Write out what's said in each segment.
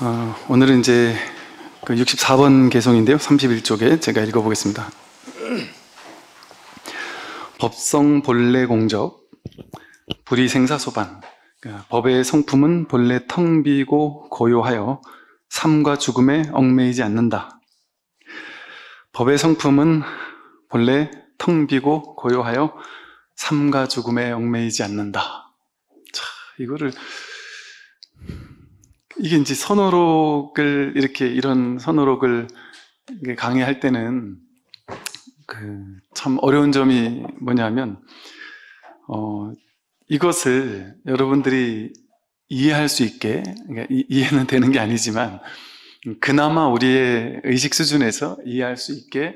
어, 오늘은 이제 그 64번 개송인데요. 31쪽에 제가 읽어보겠습니다. 법성 본래 공적, 불이 생사소반, 그러니까 법의 성품은 본래 텅 비고 고요하여 삶과 죽음에 얽매이지 않는다. 법의 성품은 본래 텅 비고 고요하여 삶과 죽음에 얽매이지 않는다. 자, 이거를 이게 이제 선호록을 이렇게 이런 선호록을 강의할 때는 그참 어려운 점이 뭐냐면 어, 이것을 여러분들이 이해할 수 있게 그러니까 이해는 되는 게 아니지만 그나마 우리의 의식 수준에서 이해할 수 있게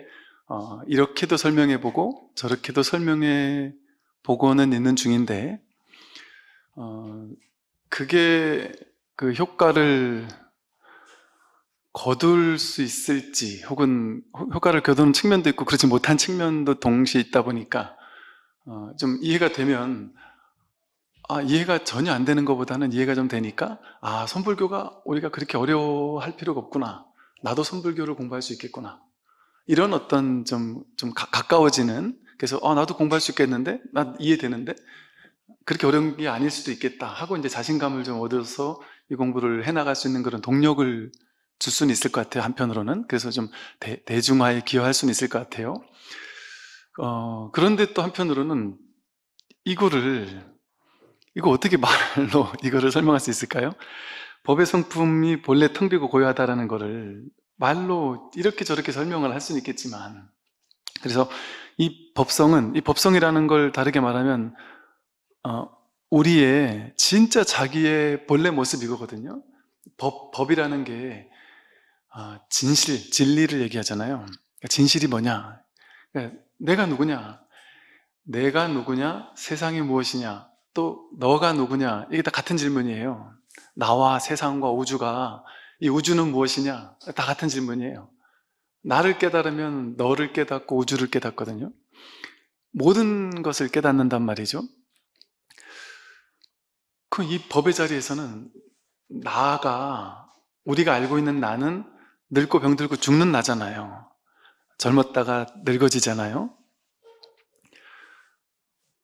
어, 이렇게도 설명해 보고 저렇게도 설명해 보고는 있는 중인데 어, 그게 그 효과를 거둘 수 있을지 혹은 효과를 거두는 측면도 있고 그렇지 못한 측면도 동시에 있다 보니까 어, 좀 이해가 되면 아, 이해가 전혀 안 되는 것보다는 이해가 좀 되니까 아 선불교가 우리가 그렇게 어려워할 필요가 없구나 나도 선불교를 공부할 수 있겠구나 이런 어떤 좀, 좀 가, 까워지는 그래서 아 나도 공부할 수 있겠는데 나 이해되는데 그렇게 어려운 게 아닐 수도 있겠다 하고 이제 자신감을 좀 얻어서 이 공부를 해나갈 수 있는 그런 동력을 줄 수는 있을 것 같아요. 한편으로는 그래서 좀 대, 중화에 기여할 수는 있을 것 같아요. 어, 그런데 또 한편으로는 이거를 이거 어떻게 말로 이거를 설명할 수 있을까요? 법의 성품이 본래 텅 비고 고요하다라는 거를 말로 이렇게 저렇게 설명을 할 수는 있겠지만 그래서 이 법성은 이 법성이라는 걸 다르게 말하면 어, 우리의 진짜 자기의 본래 모습이거든요. 법, 법이라는 게 아, 진실, 진리를 얘기하잖아요. 그러니까 진실이 뭐냐? 그러니까 내가 누구냐? 내가 누구냐? 세상이 무엇이냐? 또 너가 누구냐? 이게 다 같은 질문이에요. 나와 세상과 우주가 이 우주는 무엇이냐? 다 같은 질문이에요. 나를 깨달으면 너를 깨닫고 우주를 깨닫거든요. 모든 것을 깨닫는단 말이죠. 그이 법의 자리에서는 나가 우리가 알고 있는 나는 늙고 병들고 죽는 나잖아요. 젊었다가 늙어지잖아요.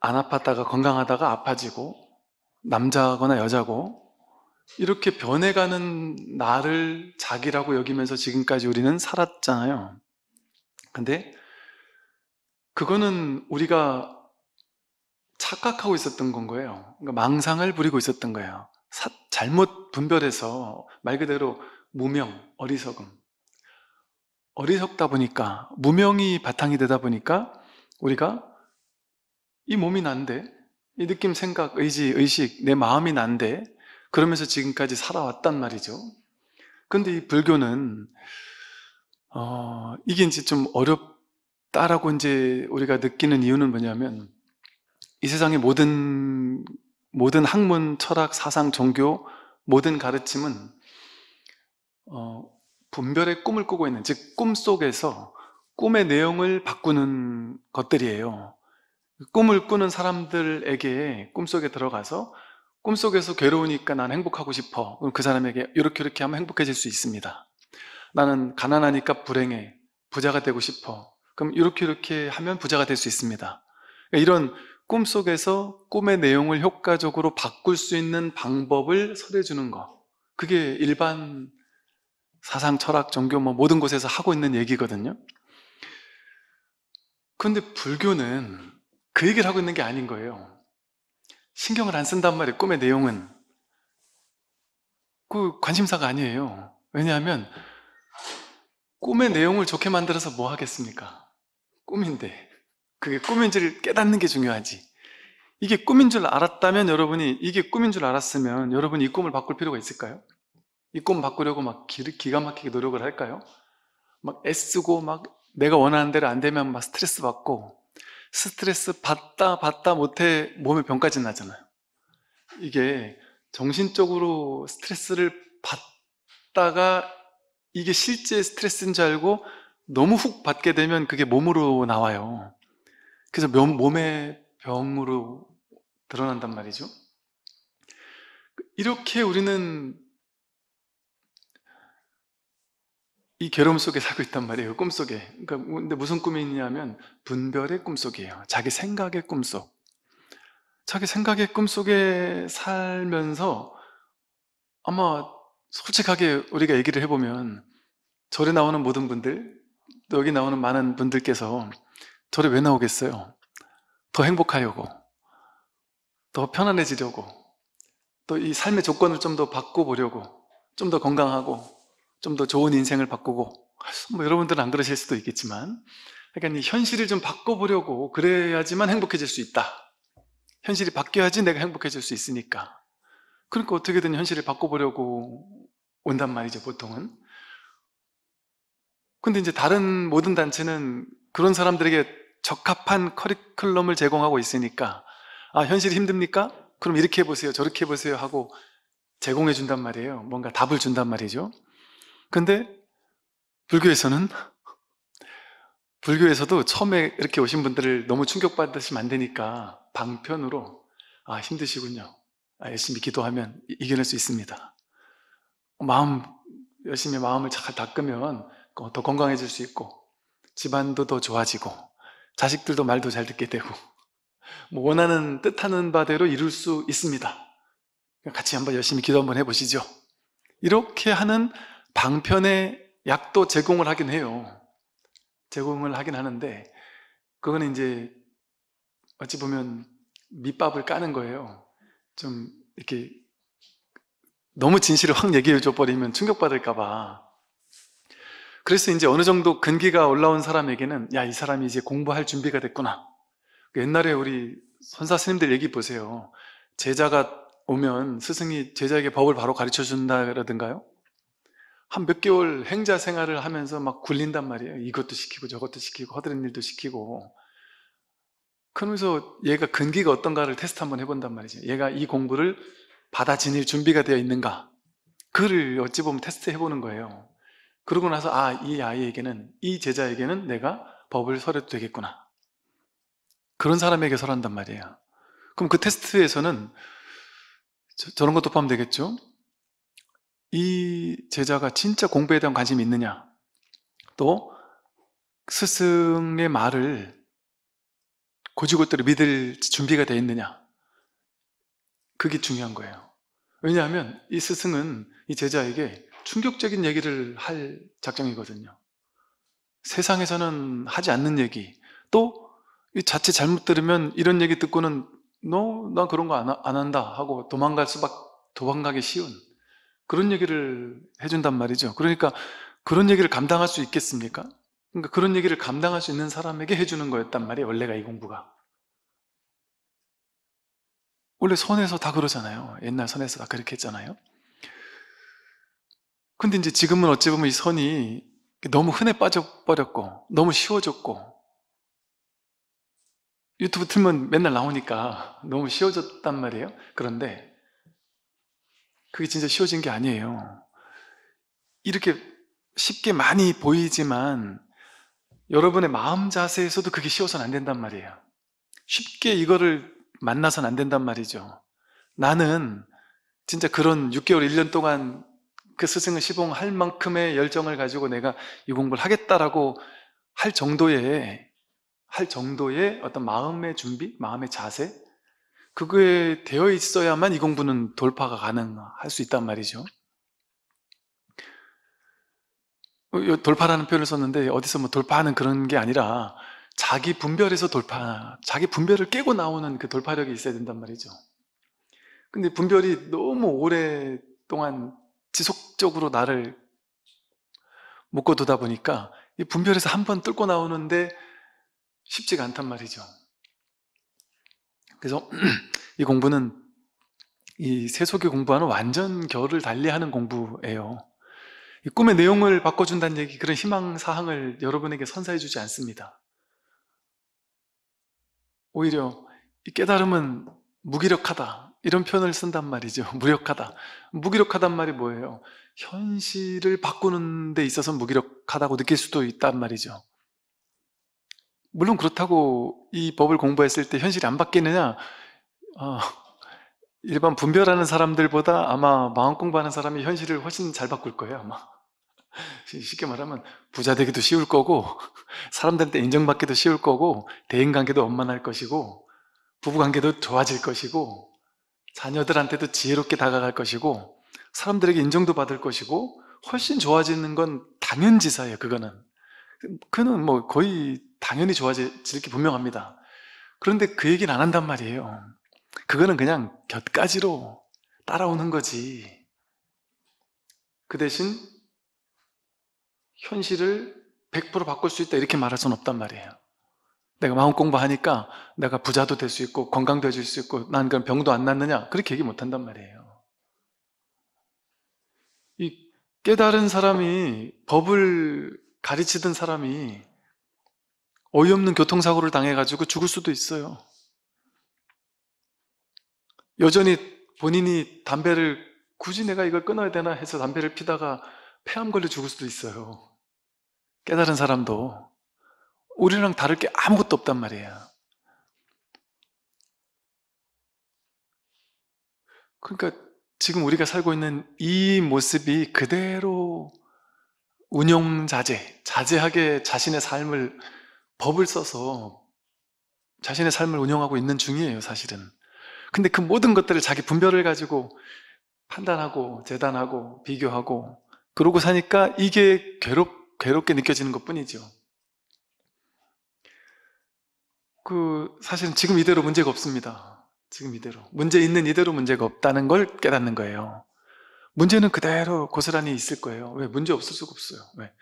안 아팠다가 건강하다가 아파지고 남자거나 여자고 이렇게 변해가는 나를 자기라고 여기면서 지금까지 우리는 살았잖아요. 근데 그거는 우리가 착각하고 있었던 건 거예요. 그러니까 망상을 부리고 있었던 거예요. 사, 잘못 분별해서 말 그대로 무명, 어리석음. 어리석다 보니까 무명이 바탕이 되다 보니까 우리가 이 몸이 난데 이 느낌, 생각, 의지, 의식, 내 마음이 난데 그러면서 지금까지 살아왔단 말이죠. 근데 이 불교는 어, 이게 이제 좀 어렵다라고 이제 우리가 느끼는 이유는 뭐냐면 이 세상의 모든 모든 학문, 철학, 사상, 종교 모든 가르침은 어, 분별의 꿈을 꾸고 있는 즉 꿈 속에서 꿈의 내용을 바꾸는 것들이에요. 꿈을 꾸는 사람들에게 꿈속에 들어가서 꿈속에서 괴로우니까 난 행복하고 싶어. 그 사람에게 이렇게 이렇게 하면 행복해질 수 있습니다. 나는 가난하니까 불행해. 부자가 되고 싶어. 그럼 이렇게 이렇게 하면 부자가 될 수 있습니다. 그러니까 이런 꿈속에서 꿈의 내용을 효과적으로 바꿀 수 있는 방법을 설해주는 거 그게 일반 사상, 철학, 종교 뭐 모든 곳에서 하고 있는 얘기거든요. 그런데 불교는 그 얘기를 하고 있는 게 아닌 거예요. 신경을 안 쓴단 말이에요. 꿈의 내용은. 그 관심사가 아니에요. 왜냐하면 꿈의 내용을 좋게 만들어서 뭐 하겠습니까? 꿈인데. 그게 꿈인지를 깨닫는 게 중요하지. 이게 꿈인 줄 알았다면 여러분이 이게 꿈인 줄 알았으면 여러분이 이 꿈을 바꿀 필요가 있을까요? 이 꿈 바꾸려고 막 기가 막히게 노력을 할까요? 막 애쓰고 막 내가 원하는 대로 안 되면 막 스트레스 받고 스트레스 받다 받다 못해 몸에 병까지 나잖아요. 이게 정신적으로 스트레스를 받다가 이게 실제 스트레스인 줄 알고 너무 훅 받게 되면 그게 몸으로 나와요. 그래서 몸의 병으로 드러난단 말이죠. 이렇게 우리는 이 괴로움 속에 살고 있단 말이에요. 꿈 속에. 그러니까 근데 무슨 꿈이냐면 분별의 꿈 속이에요. 자기 생각의 꿈 속. 자기 생각의 꿈 속에 살면서 아마 솔직하게 우리가 얘기를 해보면 절에 나오는 모든 분들, 또 여기 나오는 많은 분들께서 절에 왜 나오겠어요? 더 행복하려고, 더 편안해지려고, 또 이 삶의 조건을 좀 더 바꿔보려고, 좀 더 건강하고, 좀 더 좋은 인생을 바꾸고, 뭐 여러분들은 안 그러실 수도 있겠지만, 그러니까 이 현실을 좀 바꿔보려고 그래야지만 행복해질 수 있다. 현실이 바뀌어야지 내가 행복해질 수 있으니까. 그러니까 어떻게든 현실을 바꿔보려고 온단 말이죠, 보통은. 근데 이제 다른 모든 단체는 그런 사람들에게 적합한 커리큘럼을 제공하고 있으니까 아 현실이 힘듭니까? 그럼 이렇게 해보세요 저렇게 해보세요 하고 제공해 준단 말이에요 뭔가 답을 준단 말이죠 근데 불교에서는 불교에서도 처음에 이렇게 오신 분들을 너무 충격받으시면 안 되니까 방편으로 아 힘드시군요 아, 열심히 기도하면 이겨낼 수 있습니다 마음 열심히 마음을 잘 닦으면 더 건강해질 수 있고 집안도 더 좋아지고 자식들도 말도 잘 듣게 되고 뭐 원하는 뜻하는 바대로 이룰 수 있습니다. 같이 한번 열심히 기도 한번 해보시죠. 이렇게 하는 방편의 약도 제공을 하긴 해요. 제공을 하긴 하는데 그건 이제 어찌 보면 밑밥을 까는 거예요. 좀 이렇게 너무 진실을 확 얘기해 줘 버리면 충격받을까봐 그래서 이제 어느 정도 근기가 올라온 사람에게는 야, 이 사람이 이제 공부할 준비가 됐구나. 그 옛날에 우리 선사 스님들 얘기 보세요. 제자가 오면 스승이 제자에게 법을 바로 가르쳐 준다라든가요? 한 몇 개월 행자 생활을 하면서 막 굴린단 말이에요. 이것도 시키고 저것도 시키고 허드렛 일도 시키고. 그러면서 얘가 근기가 어떤가를 테스트 한번 해본단 말이죠. 얘가 이 공부를 받아 지닐 준비가 되어 있는가. 그를 어찌 보면 테스트 해보는 거예요. 그러고 나서 아, 이 아이에게는 이 제자에게는 내가 법을 설해도 되겠구나. 그런 사람에게 설한단 말이에요. 그럼 그 테스트에서는 저, 런 것도 포함되겠죠? 이 제자가 진짜 공부에 대한 관심이 있느냐? 또 스승의 말을 고지고대로 믿을 준비가 되어 있느냐? 그게 중요한 거예요. 왜냐하면 이 스승은 이 제자에게 충격적인 얘기를 할 작정이거든요. 세상에서는 하지 않는 얘기, 또 자체 잘못 들으면 이런 얘기 듣고는 너, 난 그런 거 안 한다 하고 도망갈 수밖, 도망가기 쉬운 그런 얘기를 해준단 말이죠. 그러니까 그런 얘기를 감당할 수 있겠습니까? 그러니까 그런 얘기를 감당할 수 있는 사람에게 해주는 거였단 말이에요. 원래가 이 공부가. 원래 선에서 다 그러잖아요. 옛날 선에서 다 그렇게 했잖아요. 근데 이제 지금은 어찌 보면 이 선이 너무 흔해 빠져버렸고, 너무 쉬워졌고, 유튜브 틀면 맨날 나오니까 너무 쉬워졌단 말이에요. 그런데 그게 진짜 쉬워진 게 아니에요. 이렇게 쉽게 많이 보이지만 여러분의 마음 자세에서도 그게 쉬워서는 안 된단 말이에요. 쉽게 이거를 만나선 안 된단 말이죠. 나는 진짜 그런 6개월, 1년 동안 그 스승을 시봉할 만큼의 열정을 가지고 내가 이 공부를 하겠다라고 할 정도의 할 정도의 어떤 마음의 준비, 마음의 자세 그게 되어 있어야만 이 공부는 돌파가 가능할 수 있단 말이죠. 어, 돌파라는 표현을 썼는데 어디서 뭐 돌파하는 그런 게 아니라 자기 분별에서 돌파, 자기 분별을 깨고 나오는 그 돌파력이 있어야 된단 말이죠. 근데 분별이 너무 오랫동안 지속 지적으로 나를 묶어 두다 보니까 이 분별에서 한번 뚫고 나오는데 쉽지가 않단 말이죠. 그래서 이 공부는 이 세속의 공부와는 완전 결을 달리하는 공부예요. 꿈의 내용을 바꿔준다는 얘기, 그런 희망 사항을 여러분에게 선사해주지 않습니다. 오히려 깨달음은 무기력하다. 이런 표현을 쓴단 말이죠. 무력하다. 무기력하단 말이 뭐예요? 현실을 바꾸는 데 있어서 무기력하다고 느낄 수도 있단 말이죠. 물론 그렇다고 이 법을 공부했을 때 현실이 안 바뀌느냐? 어, 일반 분별하는 사람들보다 아마 마음 공부하는 사람이 현실을 훨씬 잘 바꿀 거예요, 아마. 쉽게 말하면 부자 되기도 쉬울 거고, 사람들한테 인정받기도 쉬울 거고, 대인 관계도 원만할 것이고, 부부 관계도 좋아질 것이고, 자녀들한테도 지혜롭게 다가갈 것이고 사람들에게 인정도 받을 것이고 훨씬 좋아지는 건 당연지사예요. 그거는 그는 뭐 거의 당연히 좋아질 게 분명합니다. 그런데 그 얘기는 안 한단 말이에요. 그거는 그냥 곁가지로 따라오는 거지. 그 대신 현실을 100% 바꿀 수 있다 이렇게 말할 수는 없단 말이에요. 내가 마음 공부하니까 내가 부자도 될 수 있고 건강도 해줄 수 있고 난 그럼 병도 안 낫느냐 그렇게 얘기 못한단 말이에요 이 깨달은 사람이 법을 가르치던 사람이 어이없는 교통사고를 당해가지고 죽을 수도 있어요 여전히 본인이 담배를 굳이 내가 이걸 끊어야 되나 해서 담배를 피다가 폐암 걸려 죽을 수도 있어요 깨달은 사람도 우리랑 다를 게 아무것도 없단 말이에요. 그러니까 지금 우리가 살고 있는 이 모습이 그대로 운용자재 자제하게 자신의 삶을 법을 써서 자신의 삶을 운영하고 있는 중이에요, 사실은. 근데 그 모든 것들을 자기 분별을 가지고 판단하고 재단하고 비교하고 그러고 사니까 이게 괴롭, 괴롭게 느껴지는 것 뿐이죠. 그 사실은 지금 이대로 문제가 없습니다. 지금 이대로 문제 있는 이대로 문제가 없다는 걸 깨닫는 거예요. 문제는 그대로 고스란히 있을 거예요. 왜 문제 없을 수가 없어요. 왜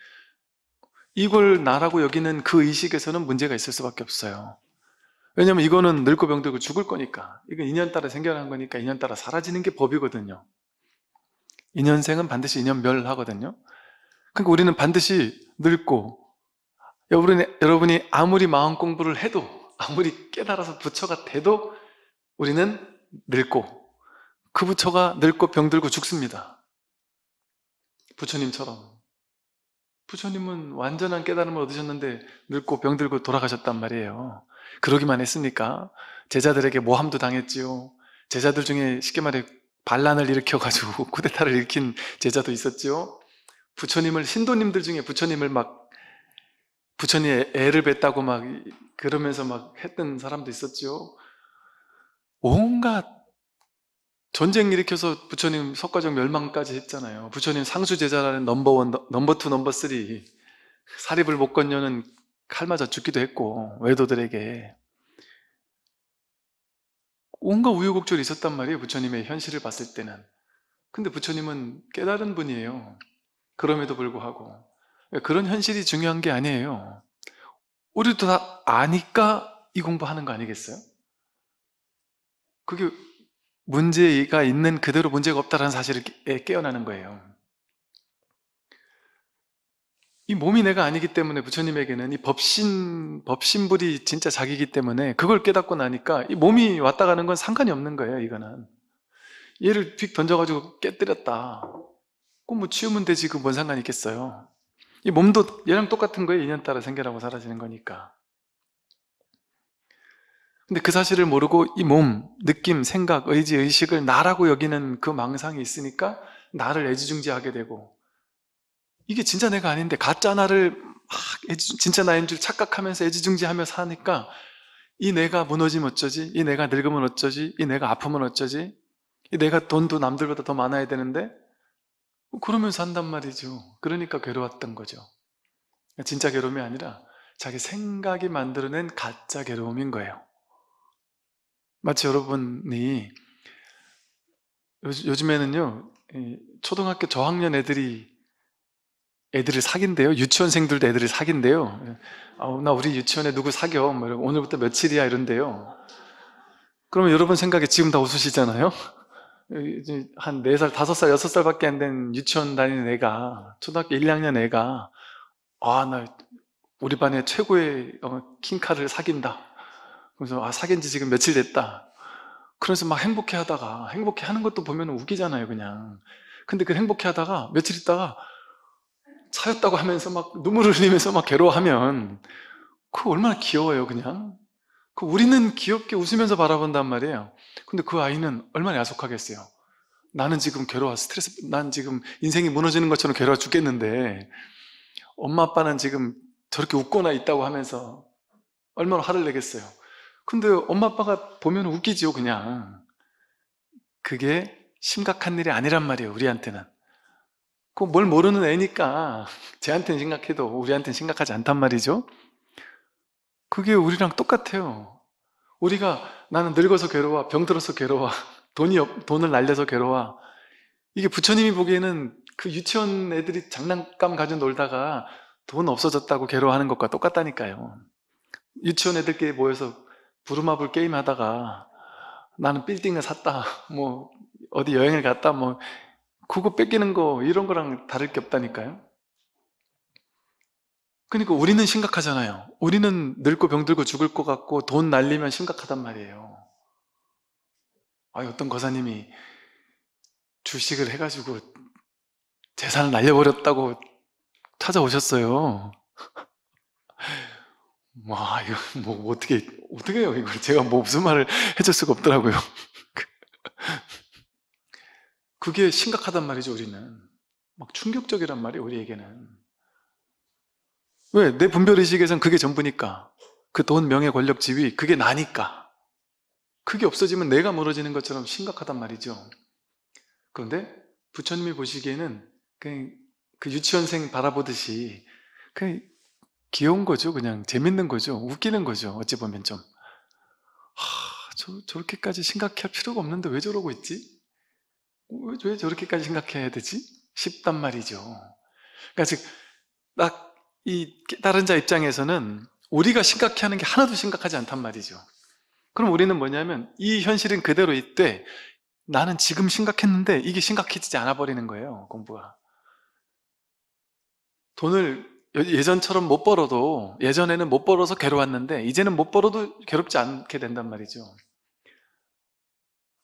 이걸 나라고 여기는 그 의식에서는 문제가 있을 수밖에 없어요. 왜냐면 하 이거는 늙고 병들고 죽을 거니까 이건 인연 따라 생겨난 거니까 인연 따라 사라지는 게 법이거든요. 인연생은 반드시 인연멸하거든요. 그러니까 우리는 반드시 늙고 여러분이 아무리 마음 공부를 해도 아무리 깨달아서 부처가 돼도 우리는 늙고 그 부처가 늙고 병들고 죽습니다. 부처님처럼. 부처님은 완전한 깨달음을 얻으셨는데 늙고 병들고 돌아가셨단 말이에요. 그러기만 했으니까 제자들에게 모함도 당했지요. 제자들 중에 쉽게 말해 반란을 일으켜가지고 쿠데타를 일으킨 제자도 있었지요. 부처님을 신도님들 중에 부처님을 막 부처님 의 애를 뱉다고 막 그러면서 막 했던 사람도 있었죠. 온갖 전쟁 일으켜서 부처님 석가정 멸망까지 했잖아요. 부처님 상수제자라는 넘버원, 넘버투, 넘버쓰리 사립을 못 건녀는 칼 맞아 죽기도 했고 외도들에게 온갖 우유곡절이 있었단 말이에요. 부처님의 현실을 봤을 때는. 근데 부처님은 깨달은 분이에요. 그럼에도 불구하고. 그러니까 그런 현실이 중요한 게 아니에요. 우리도 다 아니까 이 공부하는 거 아니겠어요? 그게 문제가 있는 그대로 문제가 없다는 사실을 예, 깨어나는 거예요. 이 몸이 내가 아니기 때문에 부처님에게는 이 법신, 법신불이 진짜 자기이기 때문에 그걸 깨닫고 나니까 이 몸이 왔다 가는 건 상관이 없는 거예요, 이거는. 얘를 휙 던져가지고 깨뜨렸다. 꼭 뭐 치우면 되지, 그뭔 상관이 있겠어요. 이 몸도 얘랑 똑같은 거예요. 인연 따라 생겨나고 사라지는 거니까. 근데 그 사실을 모르고 이 몸, 느낌, 생각, 의지, 의식을 나라고 여기는 그 망상이 있으니까 나를 애지중지하게 되고 이게 진짜 내가 아닌데 가짜 나를 막 애지, 진짜 나인 줄 착각하면서 애지중지하며 사니까 이 내가 무너지면 어쩌지? 이 내가 늙으면 어쩌지? 이 내가 아프면 어쩌지? 이 내가 돈도 남들보다 더 많아야 되는데 뭐 그러면서 한단 말이죠. 그러니까 괴로웠던 거죠. 진짜 괴로움이 아니라 자기 생각이 만들어낸 가짜 괴로움인 거예요. 마치 여러분이 요즘에는요 초등학교 저학년 애들이 애들을 사귄대요 유치원생들도 애들을 사귄대요 아, 나 우리 유치원에 누구 사겨 뭐 오늘부터 며칠이야 이런데요 그러면 여러분 생각에 지금 다 웃으시잖아요 이제 한 4살, 5살, 6살밖에 안 된 유치원 다니는 애가, 초등학교 1, 2학년 애가, 아, 나 우리 반에 최고의 어, 킹카를 사귄다. 그래서, 아, 사귄 지 지금 며칠 됐다. 그러면서막 행복해 하다가, 행복해 하는 것도 보면 우기잖아요 그냥. 근데 그 행복해 하다가, 며칠 있다가, 차였다고 하면서 막 눈물을 흘리면서 막 괴로워하면, 그 얼마나 귀여워요, 그냥. 그 우리는 귀엽게 웃으면서 바라본단 말이에요. 근데 그 아이는 얼마나 야속하겠어요. 나는 지금 괴로워 스트레스, 난 지금 인생이 무너지는 것처럼 괴로워 죽겠는데 엄마 아빠는 지금 저렇게 웃거나 있다고 하면서 얼마나 화를 내겠어요. 근데 엄마 아빠가 보면 웃기지요, 그냥. 그게 심각한 일이 아니란 말이에요, 우리한테는. 그뭘 모르는 애니까 쟤한테는 심각해도 우리한테는 심각하지 않단 말이죠. 그게 우리랑 똑같아요. 우리가 나는 늙어서 괴로워, 병들어서 괴로워, 돈이 없, 돈을 날려서 괴로워. 이게 부처님이 보기에는 그 유치원 애들이 장난감 가지고 놀다가 돈 없어졌다고 괴로워하는 것과 똑같다니까요. 유치원 애들끼리 모여서 부루마블 게임 하다가 나는 빌딩을 샀다, 뭐 어디 여행을 갔다, 뭐 그거 뺏기는 거 이런 거랑 다를 게 없다니까요. 그러니까 우리는 심각하잖아요. 우리는 늙고 병들고 죽을 것 같고 돈 날리면 심각하단 말이에요. 아, 어떤 거사님이 주식을 해가지고 재산을 날려버렸다고 찾아오셨어요. 와, 이거 뭐 어떻게 어떻게 해요? 이걸 제가 뭐 무슨 말을 해줄 수가 없더라고요. 그게 심각하단 말이죠, 우리는. 막 충격적이란 말이 에요 우리에게는. 왜? 내 분별의식에선 그게 전부니까. 그 돈, 명예, 권력, 지위, 그게 나니까. 그게 없어지면 내가 멀어지는 것처럼 심각하단 말이죠. 그런데 부처님이 보시기에는 그냥 그 유치원생 바라보듯이 그냥 귀여운 거죠. 그냥 재밌는 거죠. 웃기는 거죠. 어찌 보면 좀. 하, 저, 저렇게까지 심각해 할 필요가 없는데 왜 저러고 있지? 왜, 왜 저렇게까지 심각해야 되지? 싶단 말이죠. 그러니까 즉, 딱이 다른 자 입장에서는 우리가 심각해 하는 게 하나도 심각하지 않단 말이죠. 그럼 우리는 뭐냐면 이 현실은 그대로 있대. 나는 지금 심각했는데 이게 심각해지지 않아 버리는 거예요, 공부가. 돈을 예전처럼 못 벌어도 예전에는 못 벌어서 괴로웠는데 이제는 못 벌어도 괴롭지 않게 된단 말이죠.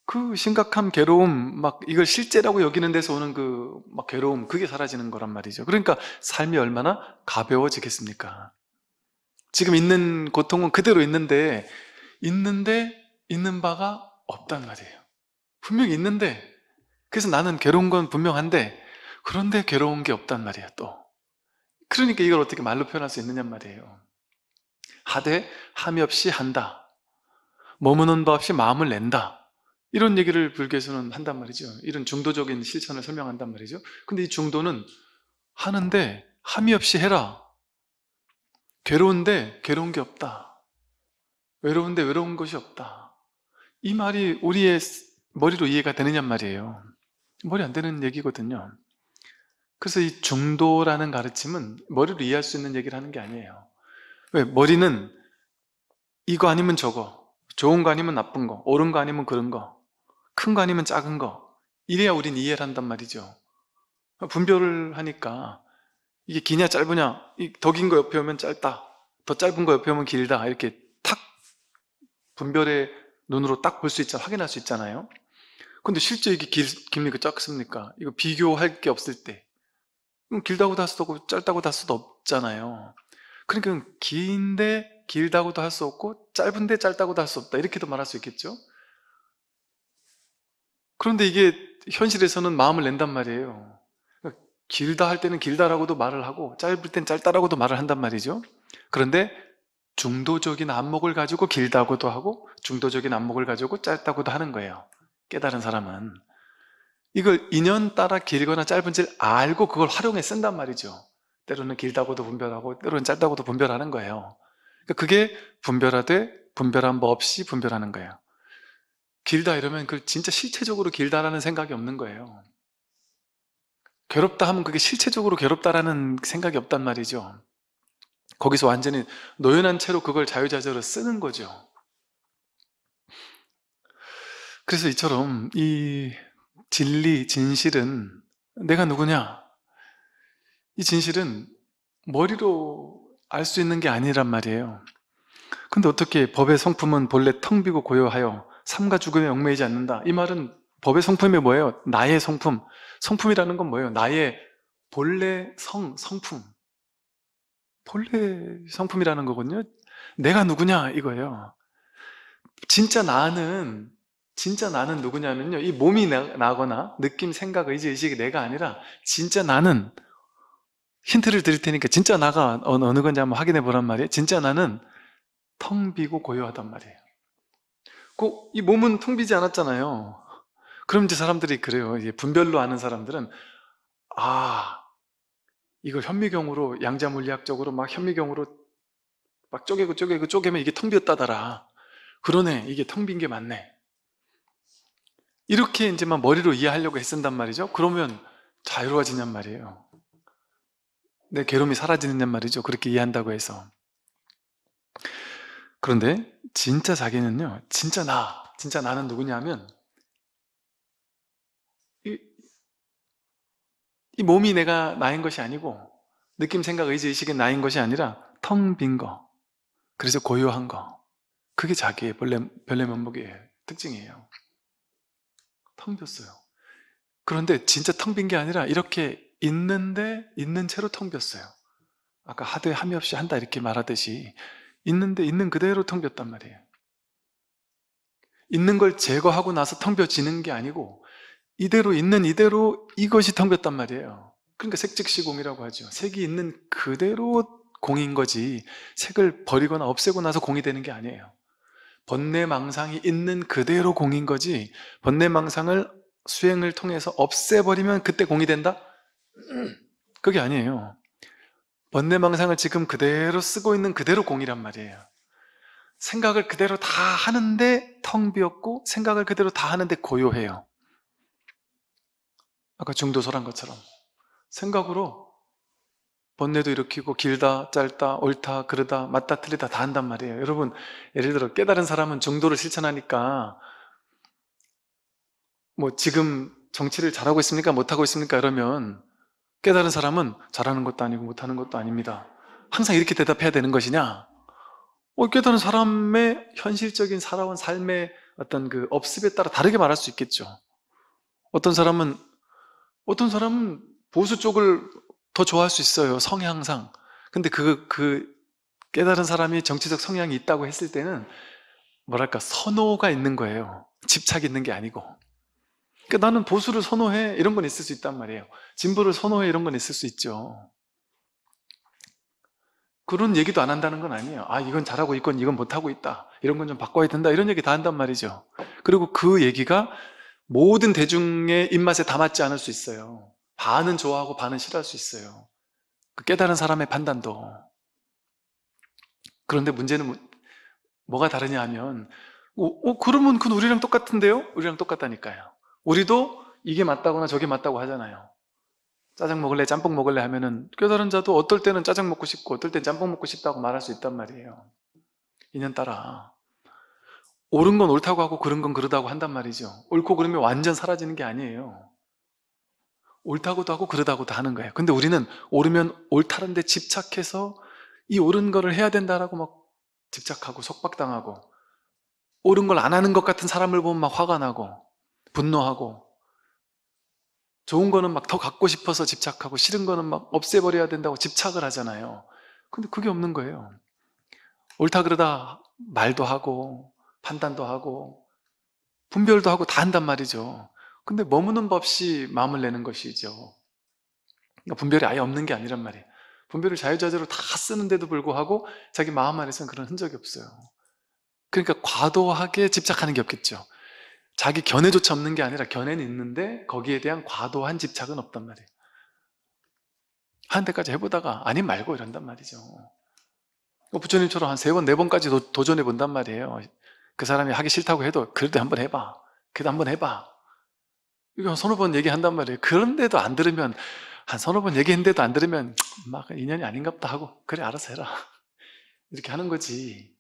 그심각한 괴로움, 막 이걸 실제라고 여기는 데서 오는 그 막 괴로움, 그게 사라지는 거란 말이죠. 그러니까 삶이 얼마나 가벼워지겠습니까? 지금 있는 고통은 그대로 있는데, 있는데, 있는 바가 없단 말이에요. 분명히 있는데, 그래서 나는 괴로운 건 분명한데, 그런데 괴로운 게 없단 말이에요, 또. 그러니까 이걸 어떻게 말로 표현할 수 있느냐 말이에요. 하되, 함이 없이 한다. 머무는 바 없이 마음을 낸다. 이런 얘기를 불교에서는 한단 말이죠. 이런 중도적인 실천을 설명한단 말이죠. 근데 이 중도는 하는데 함이 없이 해라. 괴로운데 괴로운 게 없다. 외로운데 외로운 것이 없다. 이 말이 우리의 머리로 이해가 되느냐 말이에요. 머리 안 되는 얘기거든요. 그래서 이 중도라는 가르침은 머리로 이해할 수 있는 얘기를 하는 게 아니에요. 왜? 머리는 이거 아니면 저거, 좋은 거 아니면 나쁜 거, 옳은 거 아니면 그런 거, 큰거 아니면 작은 거 이래야 우린 이해를 한단 말이죠 분별을 하니까 이게 기냐 짧으냐 더 긴 거 옆에 오면 짧다 더 짧은 거 옆에 오면 길다 이렇게 탁 분별의 눈으로 딱 볼 수 있잖아 확인할 수 있잖아요 근데 실제 이게 길, 깁니까 짧습니까 이거 비교할 게 없을 때 길다고도 할 수도 없고 짧다고도 할 수도 없잖아요 그러니까 긴데 길다고도 할 수 없고 짧은데 짧다고도 할 수 없다 이렇게도 말할 수 있겠죠 그런데 이게 현실에서는 마음을 낸단 말이에요. 그러니까 길다 할 때는 길다라고도 말을 하고 짧을 땐 짧다라고도 말을 한단 말이죠. 그런데 중도적인 안목을 가지고 길다고도 하고 중도적인 안목을 가지고 짧다고도 하는 거예요. 깨달은 사람은 이걸 인연 따라 길거나 짧은지를 알고 그걸 활용해 쓴단 말이죠. 때로는 길다고도 분별하고 때로는 짧다고도 분별하는 거예요. 그러니까 그게 분별하되 분별한 법 없이 분별하는 거예요. 길다 이러면 그 진짜 실체적으로 길다라는 생각이 없는 거예요. 괴롭다 하면 그게 실체적으로 괴롭다라는 생각이 없단 말이죠. 거기서 완전히 노연한 채로 그걸 자유자재로 쓰는 거죠. 그래서 이처럼 이 진리, 진실은 내가 누구냐? 이 진실은 머리로 알 수 있는 게 아니란 말이에요. 근데 어떻게 법의 성품은 본래 텅 비고 고요하여 삶과 죽음의 얽매이지 않는다. 이 말은 법의 성품이 뭐예요? 나의 성품. 성품이라는 건 뭐예요? 나의 본래 성, 성품. 본래 성품이라는 거군요 내가 누구냐 이거예요. 진짜 나는 진짜 나는 누구냐면요. 이 몸이 나, 거나 느낌, 생각, 의지, 의식이 내가 아니라 진짜 나는 힌트를 드릴 테니까 진짜 나가 어느 건지 한번 확인해 보란 말이에요. 진짜 나는 텅 비고 고요하단 말이에요. 이 몸은 텅 비지 않았잖아요. 그럼 이제 사람들이 그래요. 이제 분별로 아는 사람들은 아 이걸 현미경으로 양자물리학적으로 막 현미경으로 막 쪼개고 쪼개고 쪼개면 이게 텅 비었다더라. 그러네 이게 텅 빈 게 맞네. 이렇게 이제만 머리로 이해하려고 했쓴단 말이죠. 그러면 자유로워지냔 말이에요. 내 괴로움이 사라지냔 말이죠. 그렇게 이해한다고 해서. 그런데 진짜 자기는요, 진짜 나, 진짜 나는 누구냐면, 이, 이 몸이 내가 나인 것이 아니고, 느낌, 생각, 의지, 의식이 나인 것이 아니라, 텅 빈 거, 그래서 고요한 거, 그게 자기의 본래, 별내 면목의 특징이에요. 텅었어요 그런데 진짜 텅 빈 게 아니라, 이렇게 있는데, 있는 채로 텅었어요 아까 하되 함이 없이 한다 이렇게 말하듯이 있는데 있는 그대로 텅비었단 말이에요. 있는 걸 제거하고 나서 텅비어지는 게 아니고 이대로 있는 이대로 이것이 텅비었단 말이에요. 그러니까 색즉시공이라고 하죠. 색이 있는 그대로 공인 거지 색을 버리거나 없애고 나서 공이 되는 게 아니에요. 번뇌망상이 있는 그대로 공인 거지 번뇌망상을 수행을 통해서 없애버리면 그때 공이 된다? 그게 아니에요. 번뇌망상을 지금 그대로 쓰고 있는 그대로 공이란 말이에요. 생각을 그대로 다 하는데 텅 비었고 생각을 그대로 다 하는데 고요해요. 아까 중도설한 것처럼 생각으로 번뇌도 일으키고 길다 짧다 옳다 그르다 맞다 틀리다 다 한단 말이에요. 여러분 예를 들어 깨달은 사람은 중도를 실천하니까 뭐 지금 정치를 잘하고 있습니까? 못하고 있습니까? 이러면 깨달은 사람은 잘하는 것도 아니고 못하는 것도 아닙니다. 항상 이렇게 대답해야 되는 것이냐? 어, 깨달은 사람의 현실적인 살아온 삶의 어떤 그 업습에 따라 다르게 말할 수 있겠죠. 어떤 사람은, 어떤 사람은 보수 쪽을 더 좋아할 수 있어요. 성향상. 근데 그, 그 깨달은 사람이 정치적 성향이 있다고 했을 때는 뭐랄까, 선호가 있는 거예요. 집착이 있는 게 아니고. 그러니까 나는 보수를 선호해 이런 건 있을 수 있단 말이에요. 진보를 선호해 이런 건 있을 수 있죠. 그런 얘기도 안 한다는 건 아니에요. 아, 이건 잘하고 이건 이건 못하고 있다. 이런 건 좀 바꿔야 된다. 이런 얘기 다 한단 말이죠. 그리고 그 얘기가 모든 대중의 입맛에 다 맞지 않을 수 있어요. 반은 좋아하고 반은 싫어할 수 있어요. 그 깨달은 사람의 판단도. 그런데 문제는 뭐, 뭐가 다르냐 하면, 어, 어, 그러면 그건 우리랑 똑같은데요? 우리랑 똑같다니까요. 우리도 이게 맞다거나 저게 맞다고 하잖아요. 짜장 먹을래, 짬뽕 먹을래 하면은 뼈다른 자도 어떨 때는 짜장 먹고 싶고 어떨 때는 짬뽕 먹고 싶다고 말할 수 있단 말이에요. 인연 따라. 옳은 건 옳다고 하고 그런건 그러다고 한단 말이죠. 옳고 그름이 완전 사라지는 게 아니에요. 옳다고도 하고 그러다고도 하는 거예요. 근데 우리는 옳으면 옳다는데 집착해서 이 옳은 거를 해야 된다라고 막 집착하고 속박당하고 옳은 걸 안 하는 것 같은 사람을 보면 막 화가 나고 분노하고 좋은 거는 막 더 갖고 싶어서 집착하고 싫은 거는 막 없애버려야 된다고 집착을 하잖아요. 근데 그게 없는 거예요. 옳다 그러다 말도 하고 판단도 하고 분별도 하고 다 한단 말이죠. 근데 머무는 법이 마음을 내는 것이죠. 그러니까 분별이 아예 없는 게 아니란 말이에요. 분별을 자유자재로 다 쓰는데도 불구하고 자기 마음 안에서는 그런 흔적이 없어요. 그러니까 과도하게 집착하는 게 없겠죠. 자기 견해조차 없는 게 아니라 견해는 있는데 거기에 대한 과도한 집착은 없단 말이에요. 한 대까지 해보다가 아님 말고 이런단 말이죠. 뭐 부처님처럼 한 세 번, 네 번까지 도, 도전해 본단 말이에요. 그 사람이 하기 싫다고 해도 그래도 한번 해봐. 그래도 한번 해봐. 이거 서너 번 얘기한단 말이에요. 그런데도 안 들으면 한 서너 번 얘기했는데도 안 들으면 막 인연이 아닌갑다 하고 그래 알아서 해라. 이렇게 하는 거지.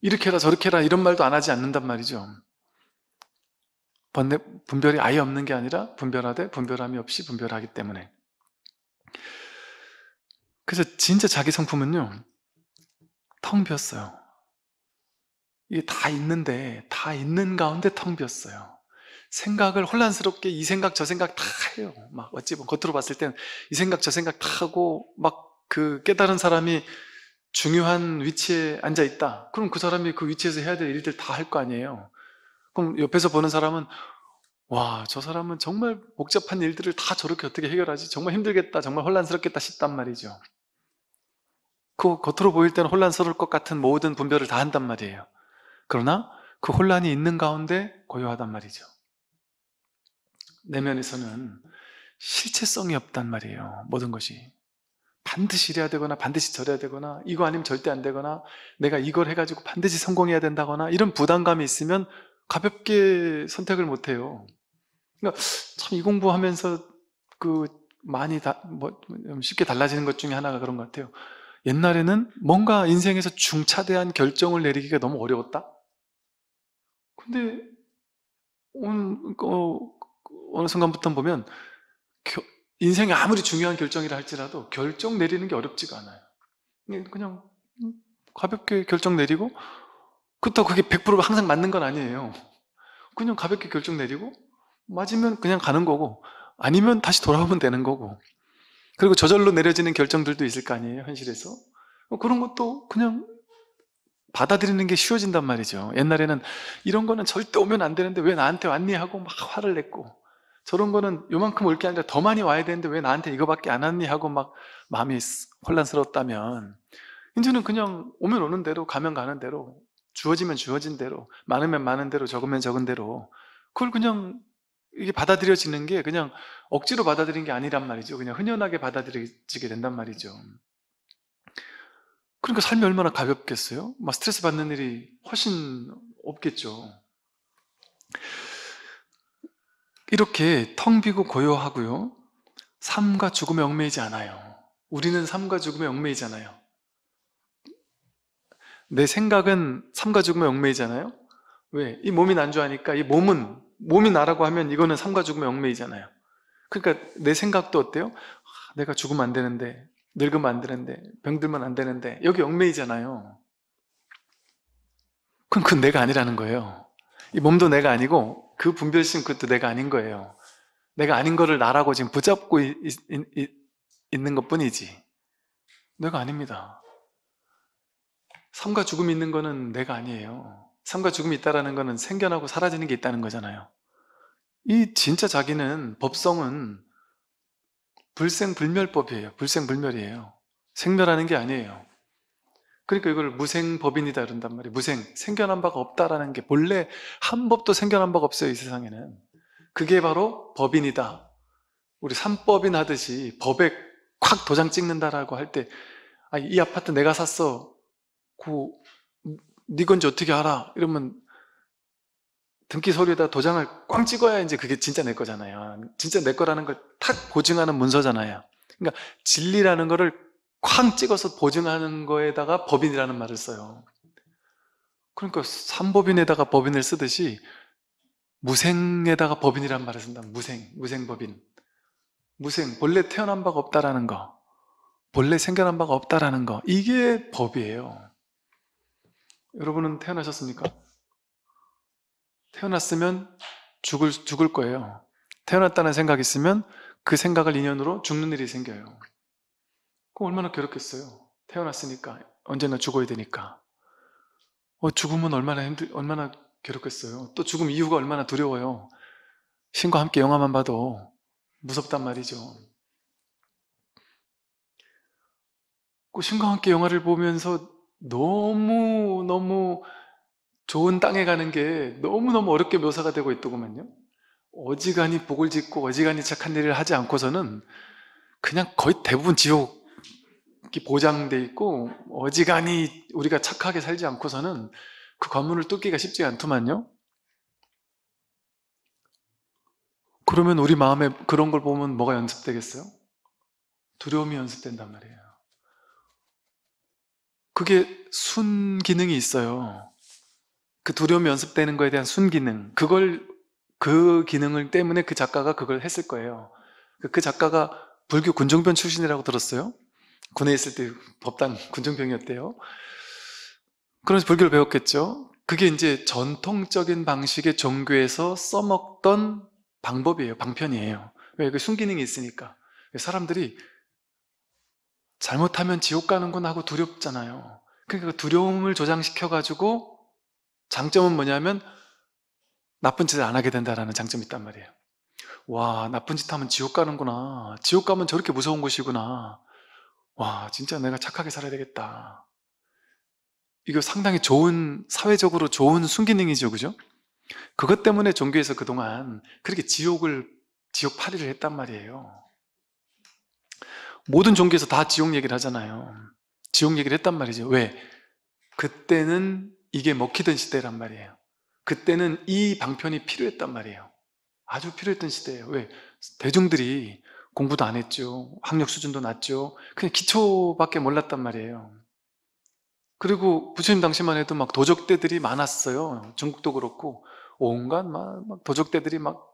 이렇게 해라 저렇게 해라 이런 말도 안 하지 않는단 말이죠. 번뇌, 분별이 아예 없는 게 아니라 분별하되 분별함이 없이 분별하기 때문에 그래서 진짜 자기 성품은요 텅 비었어요 이게 다 있는데 다 있는 가운데 텅 비었어요 생각을 혼란스럽게 이 생각 저 생각 다 해요 막 어찌 보면 겉으로 봤을 땐 이 생각 저 생각 다 하고 막 그 깨달은 사람이 중요한 위치에 앉아 있다 그럼 그 사람이 그 위치에서 해야 될 일들 다 할 거 아니에요 그럼 옆에서 보는 사람은 와, 저 사람은 정말 복잡한 일들을 다 저렇게 어떻게 해결하지? 정말 힘들겠다, 정말 혼란스럽겠다 싶단 말이죠. 그 겉으로 보일 때는 혼란스러울 것 같은 모든 분별을 다 한단 말이에요. 그러나 그 혼란이 있는 가운데 고요하단 말이죠. 내면에서는 실체성이 없단 말이에요. 모든 것이. 반드시 이래야 되거나 반드시 저래야 되거나 이거 아니면 절대 안 되거나 내가 이걸 해가지고 반드시 성공해야 된다거나 이런 부담감이 있으면 가볍게 선택을 못해요. 그러니까 참 이 공부하면서 그 많이 다, 뭐 쉽게 달라지는 것 중에 하나가 그런 것 같아요. 옛날에는 뭔가 인생에서 중차대한 결정을 내리기가 너무 어려웠다. 근데 어, 어느 순간부터 보면 겨, 인생이 아무리 중요한 결정이라 할지라도 결정 내리는 게 어렵지가 않아요. 그냥 가볍게 결정 내리고 그렇다고 그게 100% 항상 맞는 건 아니에요. 그냥 가볍게 결정 내리고 맞으면 그냥 가는 거고 아니면 다시 돌아오면 되는 거고 그리고 저절로 내려지는 결정들도 있을 거 아니에요 현실에서 그런 것도 그냥 받아들이는 게 쉬워진단 말이죠 옛날에는 이런 거는 절대 오면 안 되는데 왜 나한테 왔니 하고 막 화를 냈고 저런 거는 요만큼 올 게 아니라 더 많이 와야 되는데 왜 나한테 이거밖에 안 왔니 하고 막 마음이 혼란스러웠다면 이제는 그냥 오면 오는 대로 가면 가는 대로 주어지면 주어진 대로, 많으면 많은 대로, 적으면 적은 대로, 그걸 그냥 이게 받아들여지는 게 그냥 억지로 받아들인 게 아니란 말이죠. 그냥 흔연하게 받아들여지게 된단 말이죠. 그러니까 삶이 얼마나 가볍겠어요? 막 스트레스 받는 일이 훨씬 없겠죠. 이렇게 텅 비고 고요하고요. 삶과 죽음에 얽매이지 않아요. 우리는 삶과 죽음에 얽매이잖아요. 내 생각은 삶과 죽음의 얽매이잖아요. 왜? 이 몸이 난조하니까 이 몸은 몸이 나라고 하면 이거는 삶과 죽음의 얽매이잖아요. 그러니까 내 생각도 어때요? 아, 내가 죽으면 안 되는데, 늙으면 안 되는데, 병들면 안 되는데 여기 얽매이잖아요. 그럼 그건 내가 아니라는 거예요. 이 몸도 내가 아니고 그 분별심 그것도 내가 아닌 거예요. 내가 아닌 거를 나라고 지금 붙잡고 있, 있, 있, 있는 것 뿐이지. 내가 아닙니다. 삶과 죽음이 있는 거는 내가 아니에요. 삶과 죽음이 있다라는 거는 생겨나고 사라지는 게 있다는 거잖아요. 이 진짜 자기는 법성은 불생불멸법이에요. 불생불멸이에요. 생멸하는 게 아니에요. 그러니까 이걸 무생법인이다 이런단 말이에요. 무생, 생겨난 바가 없다라는 게 본래 한 법도 생겨난 바가 없어요. 이 세상에는. 그게 바로 법인이다. 우리 삼법인 하듯이 법에 콱 도장 찍는다라고 할 때, 아, 이 아파트 내가 샀어. 그, 네 건지 어떻게 알아? 이러면 등기 서류에다 도장을 꽝 찍어야 이제 그게 진짜 내 거잖아요. 진짜 내 거라는 걸 탁보증하는 문서잖아요. 그러니까 진리라는 거를 쾅 찍어서 보증하는 거에다가 법인이라는 말을 써요. 그러니까 삼법인에다가 법인을 쓰듯이 무생에다가 법인이라는 말을 쓴다. 무생, 무생법인. 무생, 본래 태어난 바가 없다라는 거. 본래 생겨난 바가 없다라는 거. 이게 법이에요. 여러분은 태어나셨습니까? 태어났으면 죽을, 죽을 거예요. 태어났다는 생각이 있으면 그 생각을 인연으로 죽는 일이 생겨요. 그 얼마나 괴롭겠어요. 태어났으니까 언제나 죽어야 되니까. 어, 죽음은 얼마나 힘들, 얼마나 괴롭겠어요. 또 죽음 이유가 얼마나 두려워요. 신과 함께 영화만 봐도 무섭단 말이죠. 그 신과 함께 영화를 보면서 너무너무 좋은 땅에 가는 게 너무너무 어렵게 묘사가 되고 있더구만요. 어지간히 복을 짓고 어지간히 착한 일을 하지 않고서는 그냥 거의 대부분 지옥이 보장돼 있고 어지간히 우리가 착하게 살지 않고서는 그 관문을 뚫기가 쉽지 않더만요. 그러면 우리 마음에 그런 걸 보면 뭐가 연습되겠어요? 두려움이 연습된단 말이에요. 그게 순 기능이 있어요. 그 두려움 연습되는 거에 대한 순 기능. 그걸 그 기능을 때문에 그 작가가 그걸 했을 거예요. 그, 그 작가가 불교 군종변 출신이라고 들었어요. 군에 있을 때 법당 군종병이었대요. 그래서 불교를 배웠겠죠. 그게 이제 전통적인 방식의 종교에서 써먹던 방법이에요. 방편이에요. 왜? 그 순기능이 있으니까. 사람들이 잘못하면 지옥 가는구나 하고 두렵잖아요. 그러니까 그 두려움을 조장시켜가지고 장점은 뭐냐면 나쁜 짓을 안 하게 된다라는 장점이 있단 말이에요. 와, 나쁜 짓 하면 지옥 가는구나. 지옥 가면 저렇게 무서운 곳이구나. 와, 진짜 내가 착하게 살아야 되겠다. 이거 상당히 좋은, 사회적으로 좋은 순기능이죠, 그죠? 그것 때문에 종교에서 그동안 그렇게 지옥을, 지옥 파리를 했단 말이에요. 모든 종교에서 다 지옥 얘기를 하잖아요. 지옥 얘기를 했단 말이죠. 왜? 그때는 이게 먹히던 시대란 말이에요. 그때는 이 방편이 필요했단 말이에요. 아주 필요했던 시대예요. 왜? 대중들이 공부도 안 했죠. 학력 수준도 낮죠. 그냥 기초밖에 몰랐단 말이에요. 그리고 부처님 당시만 해도 막 도적대들이 많았어요. 중국도 그렇고 온갖 막, 도적대들이 막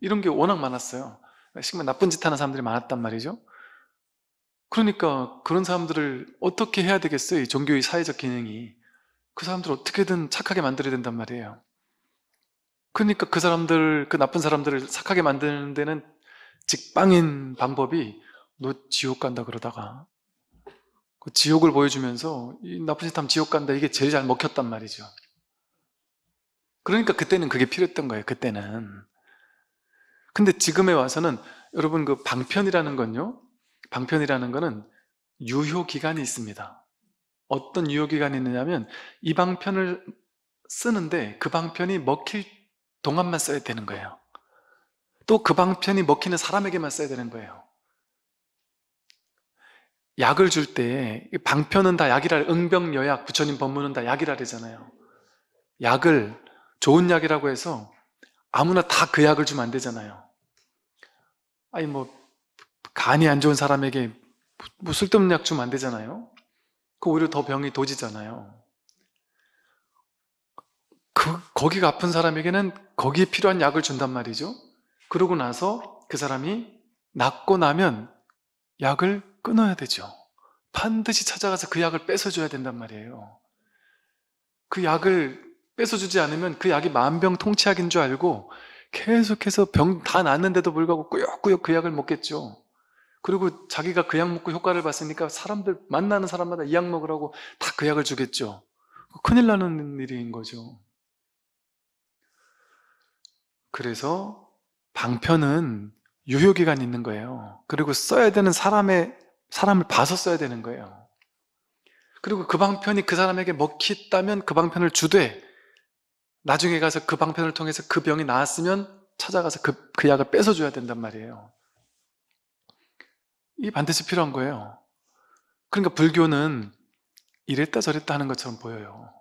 이런 게 워낙 많았어요. 정말 나쁜 짓 하는 사람들이 많았단 말이죠. 그러니까 그런 사람들을 어떻게 해야 되겠어요? 이 종교의 사회적 기능이. 그 사람들을 어떻게든 착하게 만들어야 된단 말이에요. 그러니까 그 사람들, 그 나쁜 사람들을 착하게 만드는 데는 직방인 방법이 너 지옥 간다 그러다가 그 지옥을 보여주면서 이 나쁜 짓 하면 지옥 간다 이게 제일 잘 먹혔단 말이죠. 그러니까 그때는 그게 필요했던 거예요. 그때는. 근데 지금에 와서는 여러분 그 방편이라는 건요. 방편이라는 것은 유효 기간이 있습니다. 어떤 유효 기간이 있느냐면 이 방편을 쓰는데 그 방편이 먹힐 동안만 써야 되는 거예요. 또 그 방편이 먹히는 사람에게만 써야 되는 거예요. 약을 줄 때 방편은 다 약이라 응병여약 부처님 법문은 다 약이라 그러잖아요. 약을 좋은 약이라고 해서 아무나 다 그 약을 주면 안 되잖아요. 아니 뭐 간이 안 좋은 사람에게 뭐, 뭐 쓸데없는 약 주면 안 되잖아요. 그 오히려 더 병이 도지잖아요. 그 거기가 아픈 사람에게는 거기에 필요한 약을 준단 말이죠. 그러고 나서 그 사람이 낫고 나면 약을 끊어야 되죠. 반드시 찾아가서 그 약을 뺏어줘야 된단 말이에요. 그 약을 뺏어주지 않으면 그 약이 만병통치약인 줄 알고 계속해서 병 다 났는데도 불구하고 꾸역꾸역 그 약을 먹겠죠. 그리고 자기가 그 약 먹고 효과를 봤으니까 사람들 만나는 사람마다 이 약 먹으라고 다 그 약을 주겠죠. 큰일 나는 일인 거죠. 그래서 방편은 유효기간이 있는 거예요. 그리고 써야 되는 사람의, 사람을 봐서 써야 되는 거예요. 그리고 그 방편이 그 사람에게 먹히다면그 방편을 주되, 나중에 가서 그 방편을 통해서 그 병이 나았으면 찾아가서 그, 그 약을 뺏어줘야 된단 말이에요. 이 반드시 필요한 거예요. 그러니까 불교는 이랬다 저랬다 하는 것처럼 보여요.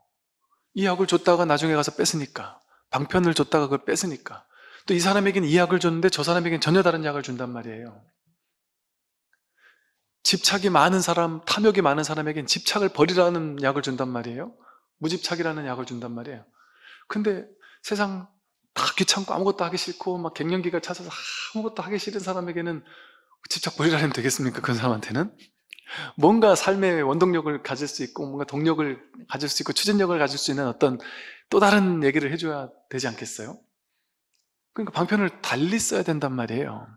이 약을 줬다가 나중에 가서 뺏으니까 방편을 줬다가 그걸 뺏으니까또 이 사람에겐 이 약을 줬는데 저 사람에겐 전혀 다른 약을 준단 말이에요. 집착이 많은 사람, 탐욕이 많은 사람에겐 집착을 버리라는 약을 준단 말이에요. 무집착이라는 약을 준단 말이에요. 근데 세상 다 귀찮고 아무것도 하기 싫고 막 갱년기가 찾아서 아무것도 하기 싫은 사람에게는 직접 버리라면 되겠습니까? 그 사람한테는? 뭔가 삶의 원동력을 가질 수 있고, 뭔가 동력을 가질 수 있고, 추진력을 가질 수 있는 어떤 또 다른 얘기를 해줘야 되지 않겠어요? 그러니까 방편을 달리 써야 된단 말이에요.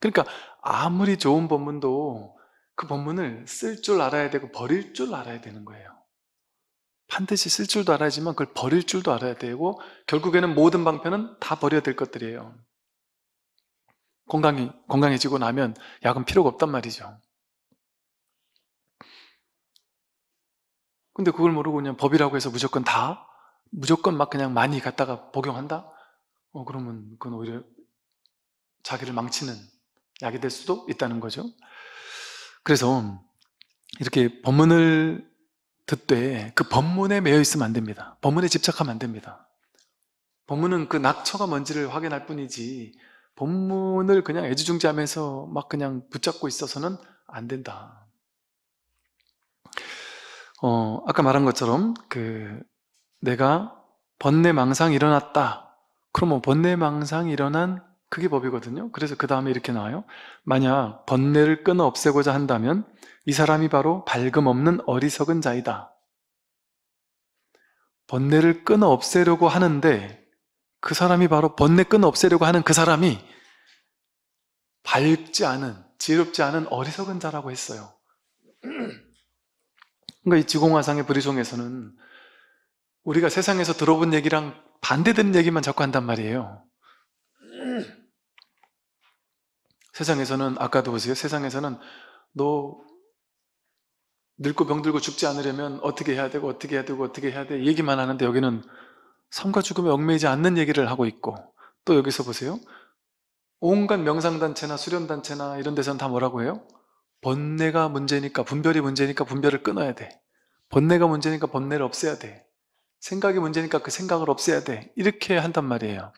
그러니까 아무리 좋은 법문도 그 법문을 쓸 줄 알아야 되고 버릴 줄 알아야 되는 거예요. 반드시 쓸 줄도 알아야지만 그걸 버릴 줄도 알아야 되고 결국에는 모든 방편은 다 버려야 될 것들이에요. 건강이, 건강해지고 나면 약은 필요가 없단 말이죠. 근데 그걸 모르고 그냥 법이라고 해서 무조건 다, 무조건 막 그냥 많이 갖다가 복용한다? 어, 그러면 그건 오히려 자기를 망치는 약이 될 수도 있다는 거죠. 그래서 이렇게 법문을 듣되 그 법문에 매여 있으면 안 됩니다. 법문에 집착하면 안 됩니다. 법문은 그 낙처가 뭔지를 확인할 뿐이지 본문을 그냥 애지중지하면서 막 그냥 붙잡고 있어서는 안 된다. 어, 아까 말한 것처럼 그 내가 번뇌망상 일어났다. 그러면 뭐 번뇌망상 일어난 그게 법이거든요. 그래서 그 다음에 이렇게 나와요. 만약 번뇌를 끊어 없애고자 한다면 이 사람이 바로 밝음 없는 어리석은 자이다. 번뇌를 끊어 없애려고 하는데 그 사람이 바로 번뇌끈 없애려고 하는 그 사람이 밝지 않은, 지혜롭지 않은 어리석은 자라고 했어요. 그러니까 이 지공화상의 브리송에서는 우리가 세상에서 들어본 얘기랑 반대되는 얘기만 자꾸 한단 말이에요. 세상에서는, 아까도 보세요. 세상에서는 너 늙고 병들고 죽지 않으려면 어떻게 해야 되고, 어떻게 해야 되고, 어떻게 해야 돼. 얘기만 하는데 여기는 삶과 죽음에 얽매이지 않는 얘기를 하고 있고 또 여기서 보세요. 온갖 명상단체나 수련단체나 이런 데서는 다 뭐라고 해요? 번뇌가 문제니까 분별이 문제니까 분별을 끊어야 돼. 번뇌가 문제니까 번뇌를 없애야 돼. 생각이 문제니까 그 생각을 없애야 돼. 이렇게 한단 말이에요.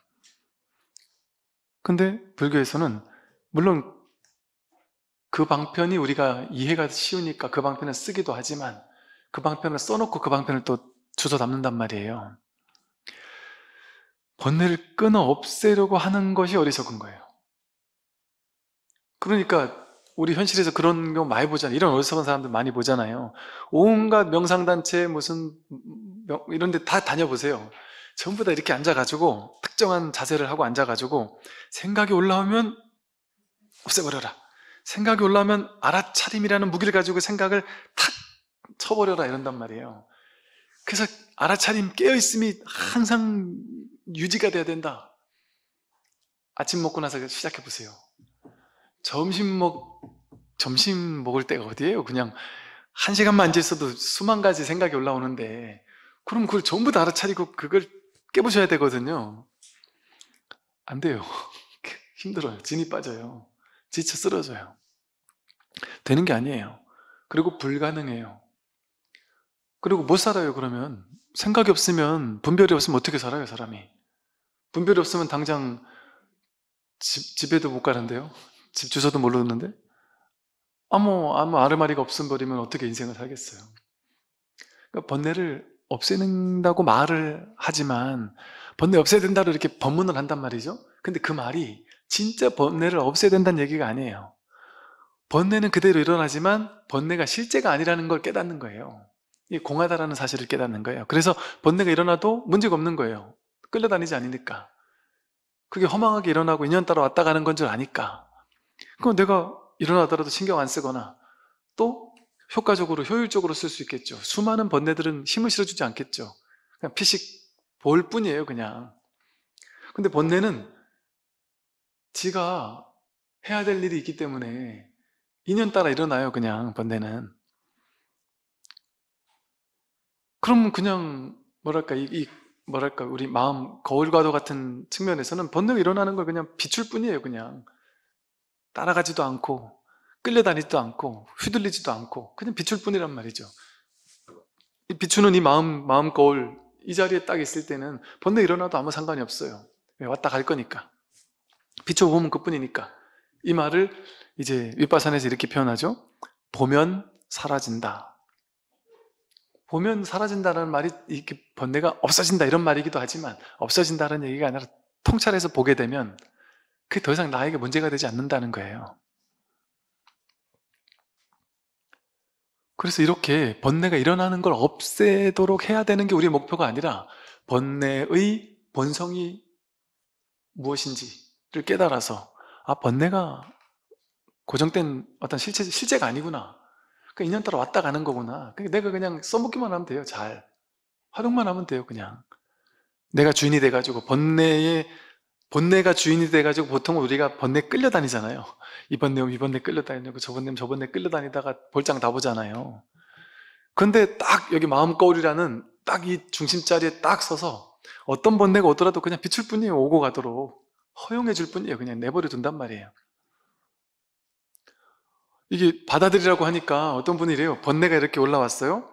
근데 불교에서는 물론 그 방편이 우리가 이해가 쉬우니까 그 방편을 쓰기도 하지만 그 방편을 써놓고 그 방편을 또 주워 담는단 말이에요. 번뇌를 끊어 없애려고 하는 것이 어리석은 거예요. 그러니까 우리 현실에서 그런 경우 많이 보잖아요. 이런 어리석은 사람들 많이 보잖아요. 온갖 명상단체 무슨 이런 데 다 다녀보세요. 전부 다 이렇게 앉아가지고 특정한 자세를 하고 앉아가지고 생각이 올라오면 없애버려라. 생각이 올라오면 알아차림이라는 무기를 가지고 생각을 탁 쳐버려라 이런단 말이에요. 그래서 알아차림 깨어있음이 항상 유지가 돼야 된다. 아침 먹고 나서 시작해 보세요. 점심 먹 점심 먹을 때가 어디예요? 그냥 한 시간만 앉아 있어도 수만 가지 생각이 올라오는데 그럼 그걸 전부 다 알아차리고 그걸 깨보셔야 되거든요. 안 돼요. 힘들어요. 진이 빠져요. 지쳐 쓰러져요. 되는 게 아니에요. 그리고 불가능해요. 그리고 못 살아요, 그러면. 생각이 없으면, 분별이 없으면 어떻게 살아요, 사람이? 분별이 없으면 당장 집, 집에도 못 가는데요? 집 주소도 모르는데? 아무, 아무 아르마리가 없음버리면 어떻게 인생을 살겠어요? 그러니까 번뇌를 없애는다고 말을 하지만, 번뇌 없애야 된다고 이렇게 법문을 한단 말이죠? 근데 그 말이 진짜 번뇌를 없애야 된다는 얘기가 아니에요. 번뇌는 그대로 일어나지만, 번뇌가 실제가 아니라는 걸 깨닫는 거예요. 공하다라는 사실을 깨닫는 거예요. 그래서 번뇌가 일어나도 문제가 없는 거예요. 끌려다니지 않으니까. 그게 허망하게 일어나고 인연따라 왔다 가는 건 줄 아니까. 그럼 내가 일어나더라도 신경 안 쓰거나 또 효과적으로 효율적으로 쓸 수 있겠죠. 수많은 번뇌들은 힘을 실어주지 않겠죠. 그냥 피식 볼 뿐이에요, 그냥. 근데 번뇌는 지가 해야 될 일이 있기 때문에 인연 따라 일어나요, 그냥 번뇌는. 그럼 그냥 뭐랄까 이, 이 뭐랄까 우리 마음 거울과도 같은 측면에서는 본능이 일어나는 걸 그냥 비출 뿐이에요 그냥 따라가지도 않고 끌려다니지도 않고 휘둘리지도 않고 그냥 비출 뿐이란 말이죠 이 비추는 이 마음 마음 거울 이 자리에 딱 있을 때는 본능 일어나도 아무 상관이 없어요 왜 예, 왔다 갈 거니까 비춰보면 그뿐이니까 이 말을 이제 윗바산에서 이렇게 표현하죠 보면 사라진다 보면 사라진다는 말이 이렇게 번뇌가 없어진다 이런 말이기도 하지만 없어진다는 얘기가 아니라 통찰해서 보게 되면 그게 더 이상 나에게 문제가 되지 않는다는 거예요. 그래서 이렇게 번뇌가 일어나는 걸 없애도록 해야 되는 게 우리의 목표가 아니라 번뇌의 본성이 무엇인지를 깨달아서 아 번뇌가 고정된 어떤 실체 실제가 아니구나 그 그러니까 인연따라 왔다 가는 거구나. 내가 그냥 써먹기만 하면 돼요. 잘. 활용만 하면 돼요. 그냥. 내가 주인이 돼가지고 번뇌에 번뇌가 주인이 돼가지고 보통 우리가 번뇌 끌려다니잖아요. 이번 내용 이번 내 끌려다니고 저번 내용 저번 내 끌려다니다가 볼장 다 보잖아요. 근데 딱 여기 마음 거울이라는 딱 이 중심 자리에 딱 서서 어떤 번뇌가 오더라도 그냥 비출 뿐이에요. 오고 가도록 허용해 줄 뿐이에요. 그냥 내버려 둔단 말이에요. 이게 받아들이라고 하니까 어떤 분이 이래요. 번뇌가 이렇게 올라왔어요?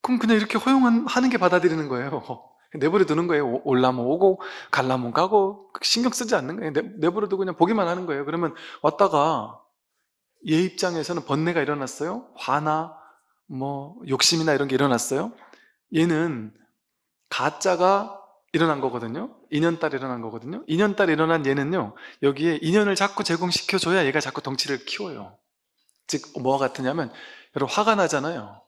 그럼 그냥 이렇게 허용하는 게 받아들이는 거예요. 내버려 두는 거예요. 올라면 오고, 갈라면 가고, 신경 쓰지 않는 거예요. 내버려 두고 그냥 보기만 하는 거예요. 그러면 왔다가 얘 입장에서는 번뇌가 일어났어요. 화나, 뭐, 욕심이나 이런 게 일어났어요. 얘는 가짜가 일어난 거거든요. 인연딸 일어난 거거든요. 인연딸 일어난 얘는요, 여기에 인연을 자꾸 제공시켜줘야 얘가 자꾸 덩치를 키워요. 즉, 뭐와 같으냐면, 여러분, 화가 나잖아요.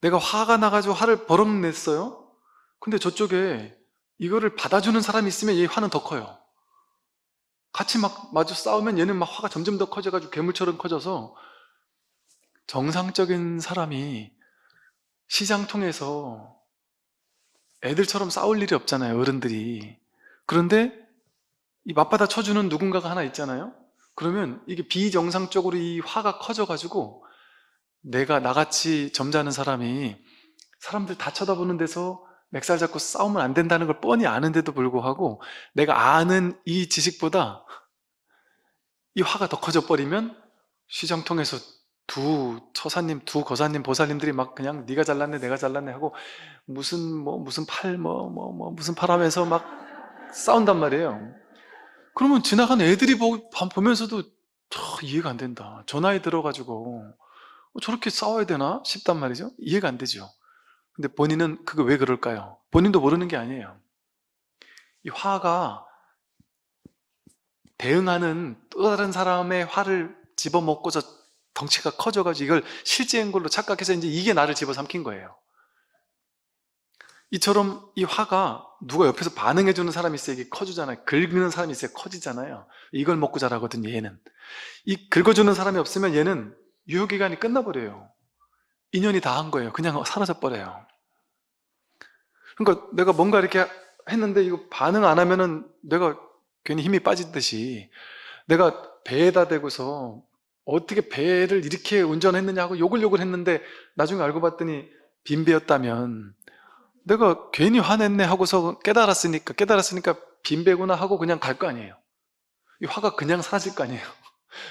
내가 화가 나가지고 화를 버럭냈어요? 근데 저쪽에 이거를 받아주는 사람이 있으면 얘 화는 더 커요. 같이 막 마주 싸우면 얘는 막 화가 점점 더 커져가지고 괴물처럼 커져서 정상적인 사람이 시장 통해서 애들처럼 싸울 일이 없잖아요, 어른들이. 그런데 이 맞받아 쳐주는 누군가가 하나 있잖아요? 그러면 이게 비정상적으로 이 화가 커져가지고 내가 나같이 점잖은 사람이 사람들 다 쳐다보는 데서 맥살 잡고 싸우면 안 된다는 걸 뻔히 아는데도 불구하고 내가 아는 이 지식보다 이 화가 더 커져버리면 시장 통해서 두 처사님, 두 거사님, 보살님들이 막 그냥 네가 잘났네, 내가 잘났네 하고 무슨 뭐 무슨 팔 뭐뭐뭐 뭐, 뭐, 무슨 팔 하면서 막 싸운단 말이에요. 그러면 지나간 애들이 보, 보면서도 이해가 안 된다. 저 나이 들어가지고 어, 저렇게 싸워야 되나 싶단 말이죠. 이해가 안 되죠. 근데 본인은 그게 왜 그럴까요? 본인도 모르는 게 아니에요. 이 화가 대응하는 또 다른 사람의 화를 집어먹고서 덩치가 커져가지고 이걸 실제인 걸로 착각해서 이제 이게 나를 집어삼킨 거예요. 이처럼 이 화가 누가 옆에서 반응해주는 사람이 있어야 이게 커지잖아요. 긁는 사람이 있어야 거지잖아요 이걸 먹고 자라거든, 얘는. 이 긁어주는 사람이 없으면 얘는 유효기간이 끝나버려요. 인연이 다 한 거예요. 그냥 사라져버려요. 그러니까 내가 뭔가 이렇게 했는데 이거 반응 안 하면은 내가 괜히 힘이 빠지듯이 내가 배에다 대고서 어떻게 배를 이렇게 운전했느냐 고 욕을 욕을 했는데 나중에 알고 봤더니 빈 배였다면 내가 괜히 화냈네 하고서 깨달았으니까 깨달았으니까 빈배구나 하고 그냥 갈 거 아니에요. 이 화가 그냥 사라질 거 아니에요.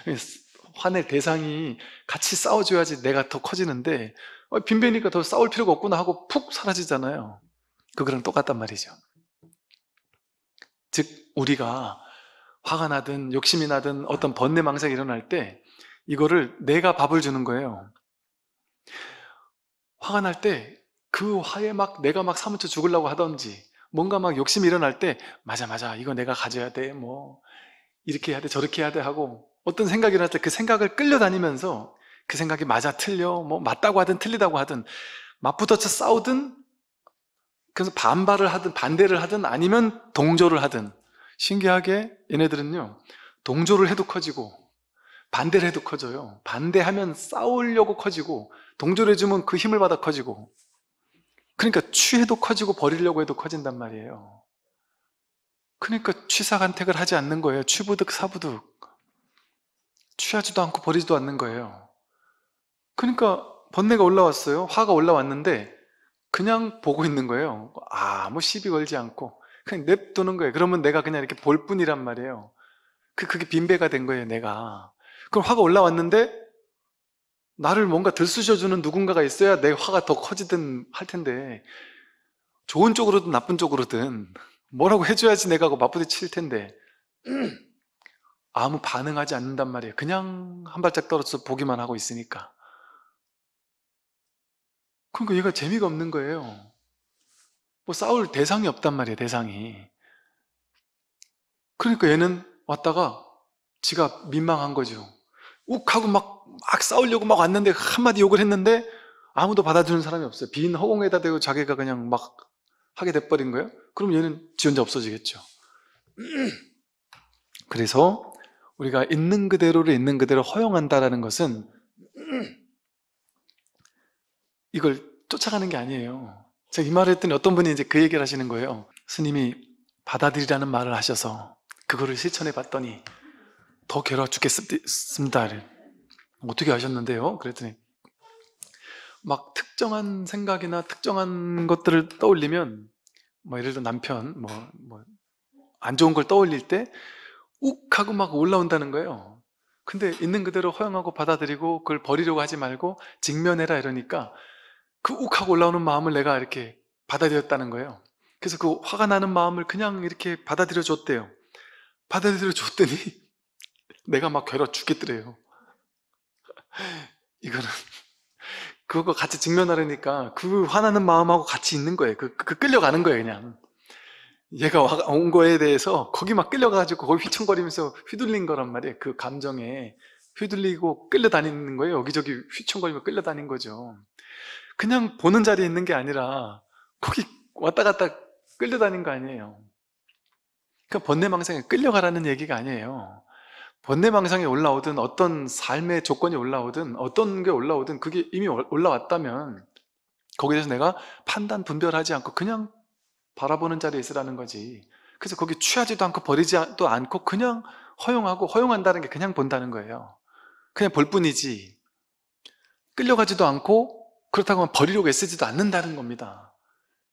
화낼 대상이 같이 싸워줘야지 내가 더 커지는데 어, 빈배니까 더 싸울 필요가 없구나 하고 푹 사라지잖아요. 그거랑 똑같단 말이죠. 즉 우리가 화가 나든 욕심이 나든 어떤 번뇌망상이 일어날 때 이거를 내가 밥을 주는 거예요. 화가 날때 그 화에 막 내가 막 사무쳐 죽으려고 하던지 뭔가 막 욕심이 일어날 때 맞아 맞아 이거 내가 가져야 돼 뭐 이렇게 해야 돼 저렇게 해야 돼 하고 어떤 생각이 일어날 때 그 생각을 끌려다니면서 그 생각이 맞아 틀려 뭐 맞다고 하든 틀리다고 하든 맞붙어쳐 싸우든 그래서 반발을 하든 반대를 하든 아니면 동조를 하든 신기하게 얘네들은요 동조를 해도 커지고 반대를 해도 커져요 반대하면 싸우려고 커지고 동조를 해주면 그 힘을 받아 커지고 그러니까 취해도 커지고 버리려고 해도 커진단 말이에요. 그러니까 취사간택을 하지 않는 거예요. 취부득 사부득. 취하지도 않고 버리지도 않는 거예요. 그러니까 번뇌가 올라왔어요. 화가 올라왔는데 그냥 보고 있는 거예요. 아무 시비 걸지 않고 그냥 냅두는 거예요. 그러면 내가 그냥 이렇게 볼 뿐이란 말이에요. 그, 게 빈배가 된 거예요, 내가. 그럼 화가 올라왔는데 나를 뭔가 들쑤셔주는 누군가가 있어야 내 화가 더 커지든 할 텐데, 좋은 쪽으로든 나쁜 쪽으로든, 뭐라고 해줘야지 내가 맞부딪칠 텐데, 아무 반응하지 않는단 말이에요. 그냥 한 발짝 떨어져서 보기만 하고 있으니까. 그러니까 얘가 재미가 없는 거예요. 뭐 싸울 대상이 없단 말이에요, 대상이. 그러니까 얘는 왔다가 지가 민망한 거죠. 욱하고 막, 막 싸우려고 막 왔는데 한마디 욕을 했는데 아무도 받아주는 사람이 없어요. 빈 허공에다 대고 자기가 그냥 막 하게 돼버린 거예요. 그럼 얘는 지원자 없어지겠죠. 그래서 우리가 있는 그대로를 있는 그대로 허용한다라는 것은 이걸 쫓아가는 게 아니에요. 제가 이 말을 했더니 어떤 분이 이제 그 얘기를 하시는 거예요. 스님이 받아들이라는 말을 하셔서 그거를 실천해 봤더니 더 괴로워 죽겠습니다. 어떻게 하셨는데요? 그랬더니 막 특정한 생각이나 특정한 것들을 떠올리면 뭐 예를 들어 남편 뭐 뭐 안 좋은 걸 떠올릴 때 욱 하고 막 올라온다는 거예요. 근데 있는 그대로 허용하고 받아들이고 그걸 버리려고 하지 말고 직면해라 이러니까 그 욱 하고 올라오는 마음을 내가 이렇게 받아들였다는 거예요. 그래서 그 화가 나는 마음을 그냥 이렇게 받아들여 줬대요. 받아들여 줬더니 내가 막 괴로워 죽겠더래요. 이거는 그거 같이 직면하려니까 그 화나는 마음하고 같이 있는 거예요. 그, 그 끌려가는 거예요, 그냥. 얘가 와, 온 거에 대해서 거기막 끌려가지고 거기 휘청거리면서 휘둘린 거란 말이에요. 그 감정에 휘둘리고 끌려다니는 거예요. 여기저기 휘청거리며 끌려다닌 거죠. 그냥 보는 자리에 있는 게 아니라 거기 왔다 갔다 끌려다닌 거 아니에요. 그러니까 번뇌망상에 끌려가라는 얘기가 아니에요. 번뇌망상이 올라오든 어떤 삶의 조건이 올라오든 어떤 게 올라오든 그게 이미 올라왔다면 거기에 대해서 내가 판단 분별하지 않고 그냥 바라보는 자리에 있으라는 거지 그래서 거기 취하지도 않고 버리지도 않고 그냥 허용하고 허용한다는 게 그냥 본다는 거예요 그냥 볼 뿐이지 끌려가지도 않고 그렇다고 하면 버리려고 애쓰지도 않는다는 겁니다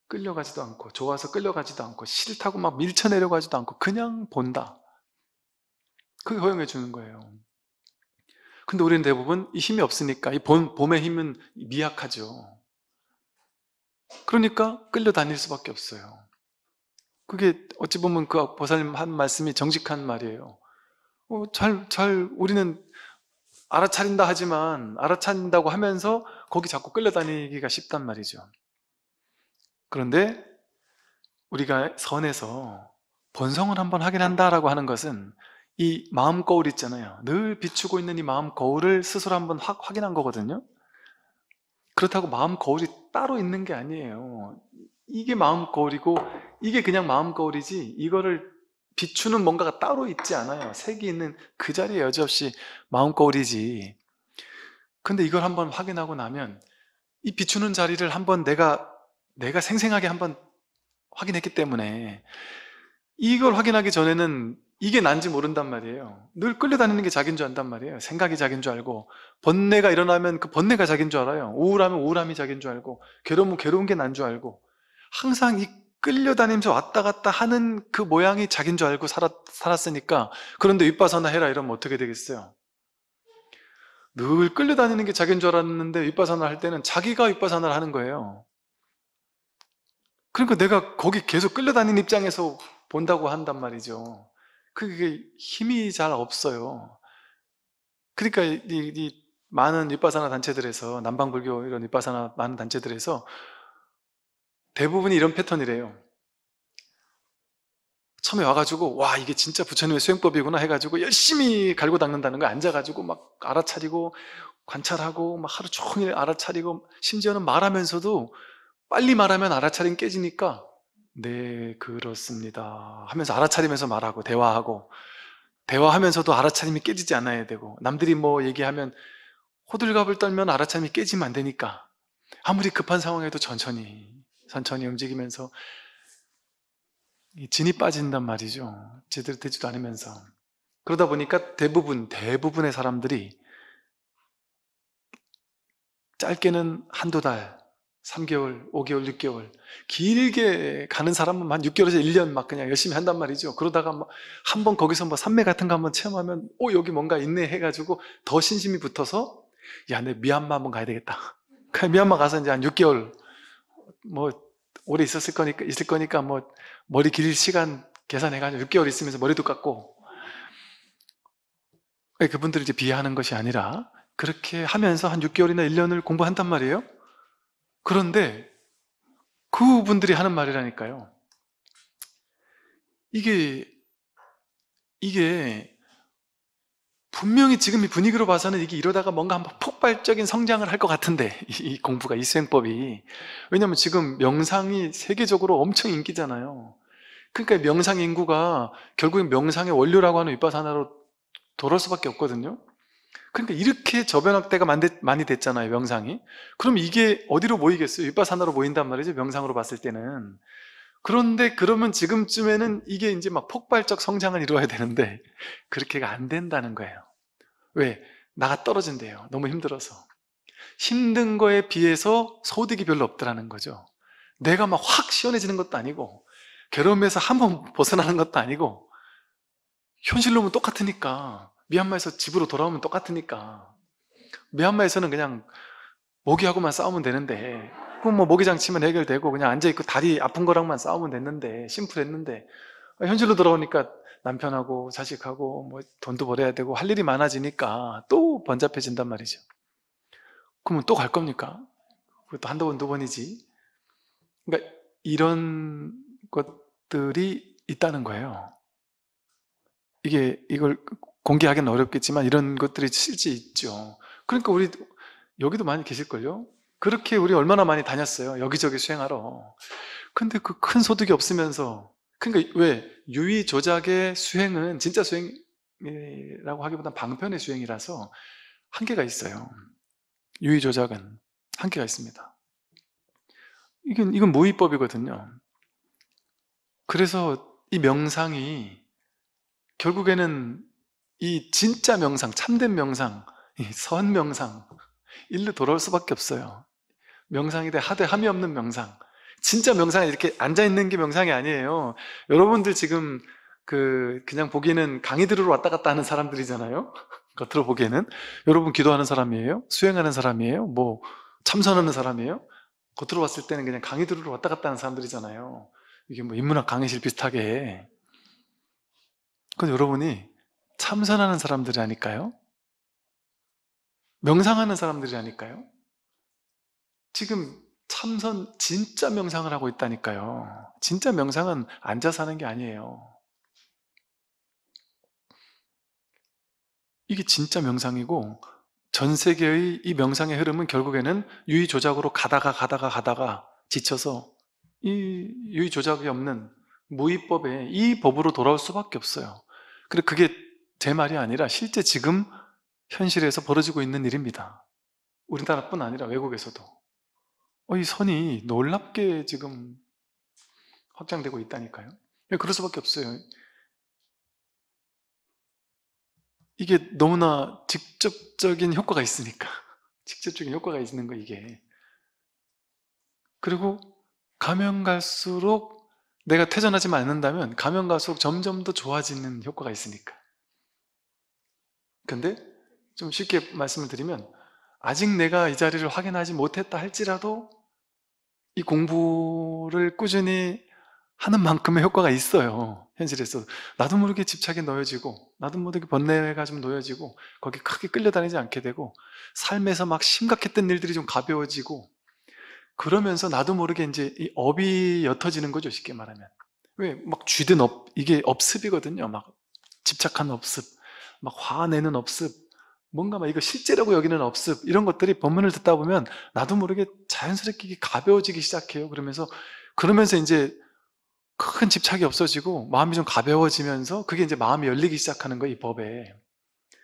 끌려가지도 않고 좋아서 끌려가지도 않고 싫다고 막 밀쳐내려고 하지도 않고 그냥 본다 그게 허용해 주는 거예요. 근데 우리는 대부분 이 힘이 없으니까 이 봄, 봄의 힘은 미약하죠. 그러니까 끌려다닐 수밖에 없어요. 그게 어찌 보면 그 보살님 한 말씀이 정직한 말이에요. 어, 잘, 잘, 우리는 알아차린다 하지만 알아차린다고 하면서 거기 자꾸 끌려다니기가 쉽단 말이죠. 그런데 우리가 선에서 본성을 한번 확인한다라고 하는 것은 이 마음 거울 있잖아요. 늘 비추고 있는 이 마음 거울을 스스로 한번 확 확인한 거거든요. 그렇다고 마음 거울이 따로 있는 게 아니에요. 이게 마음 거울이고 이게 그냥 마음 거울이지 이거를 비추는 뭔가가 따로 있지 않아요. 색이 있는 그 자리에 여지없이 마음 거울이지. 근데 이걸 한번 확인하고 나면 이 비추는 자리를 한번 내가 내가 생생하게 한번 확인했기 때문에 이걸 확인하기 전에는 이게 난지 모른단 말이에요. 늘 끌려다니는 게 자기인 줄 안단 말이에요. 생각이 자기인 줄 알고, 번뇌가 일어나면 그 번뇌가 자기인 줄 알아요. 우울하면 우울함이 자기인 줄 알고, 괴로우면 괴로운 게 난 줄 알고, 항상 이 끌려다니면서 왔다 갔다 하는 그 모양이 자기인 줄 알고 살았, 살았으니까, 그런데 윗바사나 해라 이러면 어떻게 되겠어요? 늘 끌려다니는 게 자기인 줄 알았는데 윗바사나 할 때는 자기가 윗바사나를 하는 거예요. 그러니까 내가 거기 계속 끌려다니는 입장에서 본다고 한단 말이죠. 그게 힘이 잘 없어요. 그러니까 이, 이 많은 입바사나 단체들에서 남방불교 이런 입바사나 많은 단체들에서 대부분이 이런 패턴이래요. 처음에 와가지고 와 이게 진짜 부처님의 수행법이구나 해가지고 열심히 갈고 닦는다는 거 앉아가지고 막 알아차리고 관찰하고 막 하루 종일 알아차리고 심지어는 말하면서도 빨리 말하면 알아차림 깨지니까 네, 그렇습니다. 하면서 알아차리면서 말하고, 대화하고, 대화하면서도 알아차림이 깨지지 않아야 되고, 남들이 뭐 얘기하면 호들갑을 떨면 알아차림이 깨지면 안 되니까, 아무리 급한 상황에도 천천히, 천천히 움직이면서, 진이 빠진단 말이죠. 제대로 되지도 않으면서. 그러다 보니까 대부분, 대부분의 사람들이 짧게는 한두 달, 3개월, 5개월, 6개월 길게 가는 사람은 한 6개월에서 1년 막 그냥 열심히 한단 말이죠. 그러다가 뭐 한 번 거기서 뭐 산매 같은 거 한번 체험하면 오 여기 뭔가 있네 해가지고 더 신심이 붙어서 야 내 미얀마 한번 가야 되겠다. 미얀마 가서 이제 한 6개월 뭐 오래 있었을 거니까 있을 거니까 뭐 머리 길 시간 계산해가지고 6개월 있으면서 머리도 깎고 예, 그분들을 이제 비하하는 것이 아니라 그렇게 하면서 한 6개월이나 1년을 공부한단 말이에요. 그런데 그분들이 하는 말이라니까요. 이게, 이게, 분명히 지금 이 분위기로 봐서는 이게 이러다가 뭔가 한번 폭발적인 성장을 할 것 같은데, 이, 공부가, 이 수행법이. 왜냐면 하 지금 명상이 세계적으로 엄청 인기잖아요. 그러니까 명상 인구가 결국엔 명상의 원료라고 하는 윗바사나로 돌아올 수밖에 없거든요. 그러니까 이렇게 저변확대가 많이 됐잖아요 명상이 그럼 이게 어디로 모이겠어요? 윗바산으로 모인단 말이죠 명상으로 봤을 때는 그런데 그러면 지금쯤에는 이게 이제 막 폭발적 성장을 이루어야 되는데 그렇게가 안 된다는 거예요 왜? 나가 떨어진대요 너무 힘들어서 힘든 거에 비해서 소득이 별로 없더라는 거죠 내가 막 확 시원해지는 것도 아니고 괴로움에서 한 번 벗어나는 것도 아니고 현실로는 똑같으니까 미얀마에서 집으로 돌아오면 똑같으니까. 미얀마에서는 그냥 모기하고만 싸우면 되는데, 그럼 뭐 모기장 치면 해결되고, 그냥 앉아있고 다리 아픈 거랑만 싸우면 됐는데, 심플했는데, 현실로 돌아오니까 남편하고 자식하고 뭐 돈도 벌어야 되고 할 일이 많아지니까 또 번잡해진단 말이죠. 그러면 또 갈 겁니까? 그것도 한두 번, 두 번이지. 그러니까 이런 것들이 있다는 거예요. 이게 이걸 공개하기는 어렵겠지만 이런 것들이 실제 있죠. 그러니까 우리 여기도 많이 계실걸요? 그렇게 우리 얼마나 많이 다녔어요. 여기저기 수행하러. 근데 그 큰 소득이 없으면서 그러니까 왜 유의 조작의 수행은 진짜 수행이라고 하기보다는 방편의 수행이라서 한계가 있어요. 유의 조작은 한계가 있습니다. 이건 이건 무의법이거든요 그래서 이 명상이 결국에는 이 진짜 명상, 참된 명상, 선 명상, 일로 돌아올 수밖에 없어요. 명상이 돼 하되 함이 없는 명상. 진짜 명상이 이렇게 앉아있는 게 명상이 아니에요. 여러분들 지금 그, 그냥 보기에는 강의 들으러 왔다 갔다 하는 사람들이잖아요. 겉으로 그러니까 보기에는. 여러분 기도하는 사람이에요? 수행하는 사람이에요? 뭐, 참선하는 사람이에요? 겉으로 봤을 때는 그냥 강의 들으러 왔다 갔다 하는 사람들이잖아요. 이게 뭐 인문학 강의실 비슷하게. 근데 여러분이 참선하는 사람들이 아닐까요? 명상하는 사람들이 아닐까요? 지금 참선 진짜 명상을 하고 있다니까요. 진짜 명상은 앉아서 하는 게 아니에요. 이게 진짜 명상이고 전 세계의 이 명상의 흐름은 결국에는 유의 조작으로 가다가 가다가 가다가 지쳐서 이 유의 조작이 없는 무의법에 이 법으로 돌아올 수밖에 없어요. 그리고 그게 제 말이 아니라 실제 지금 현실에서 벌어지고 있는 일입니다. 우리나라뿐 아니라 외국에서도. 어, 이 선이 놀랍게 지금 확장되고 있다니까요. 예, 그럴 수밖에 없어요. 이게 너무나 직접적인 효과가 있으니까. 직접적인 효과가 있는 거, 이게. 그리고 가면 갈수록 내가 퇴전하지 않는다면 가면 갈수록 점점 더 좋아지는 효과가 있으니까. 근데 좀 쉽게 말씀을 드리면 아직 내가 이 자리를 확인하지 못했다 할지라도 이 공부를 꾸준히 하는 만큼의 효과가 있어요. 현실에서 나도 모르게 집착이 놓여지고 나도 모르게 번뇌가 좀 놓여지고 거기 크게 끌려다니지 않게 되고 삶에서 막 심각했던 일들이 좀 가벼워지고 그러면서 나도 모르게 이제 이 업이 옅어지는 거죠 쉽게 말하면 왜 막 쥐든 업 이게 업습이거든요 막 집착한 업습 막 화내는 업습, 뭔가 막 이거 실제라고 여기는 없습 이런 것들이 본문을 듣다 보면 나도 모르게 자연스럽게 가벼워지기 시작해요. 그러면서 그러면서 이제 큰 집착이 없어지고 마음이 좀 가벼워지면서 그게 이제 마음이 열리기 시작하는 거예요, 이 법에.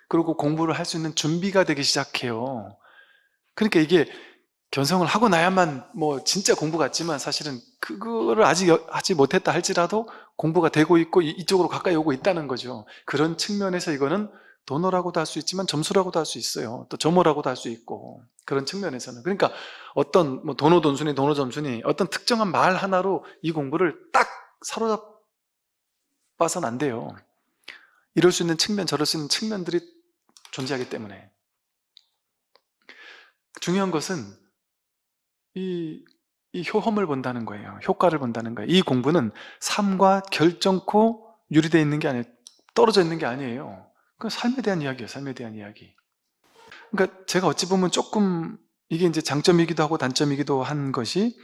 그리고 공부를 할 수 있는 준비가 되기 시작해요. 그러니까 이게 견성을 하고 나야만 뭐 진짜 공부 같지만 사실은 그거를 아직 하지 못했다 할지라도 공부가 되고 있고 이쪽으로 가까이 오고 있다는 거죠. 그런 측면에서 이거는 돈어라고도할 수 있지만 점수라고도 할 수 있어요. 또점어라고도할 수 있고 그런 측면에서는 그러니까 어떤 뭐 도너 돈순이 돈어 점순이 어떤 특정한 말 하나로 이 공부를 딱사로잡아서는안 돼요. 이럴 수 있는 측면 저럴 수 있는 측면들이 존재하기 때문에 중요한 것은 이이 효험을 본다는 거예요. 효과를 본다는 거예요. 이 공부는 삶과 결정코 유리되어 있는 게 아니에요. 떨어져 있는 게 아니에요. 그 삶에 대한 이야기예요. 삶에 대한 이야기. 그러니까 제가 어찌 보면 조금 이게 이제 장점이기도 하고 단점이기도 한 것이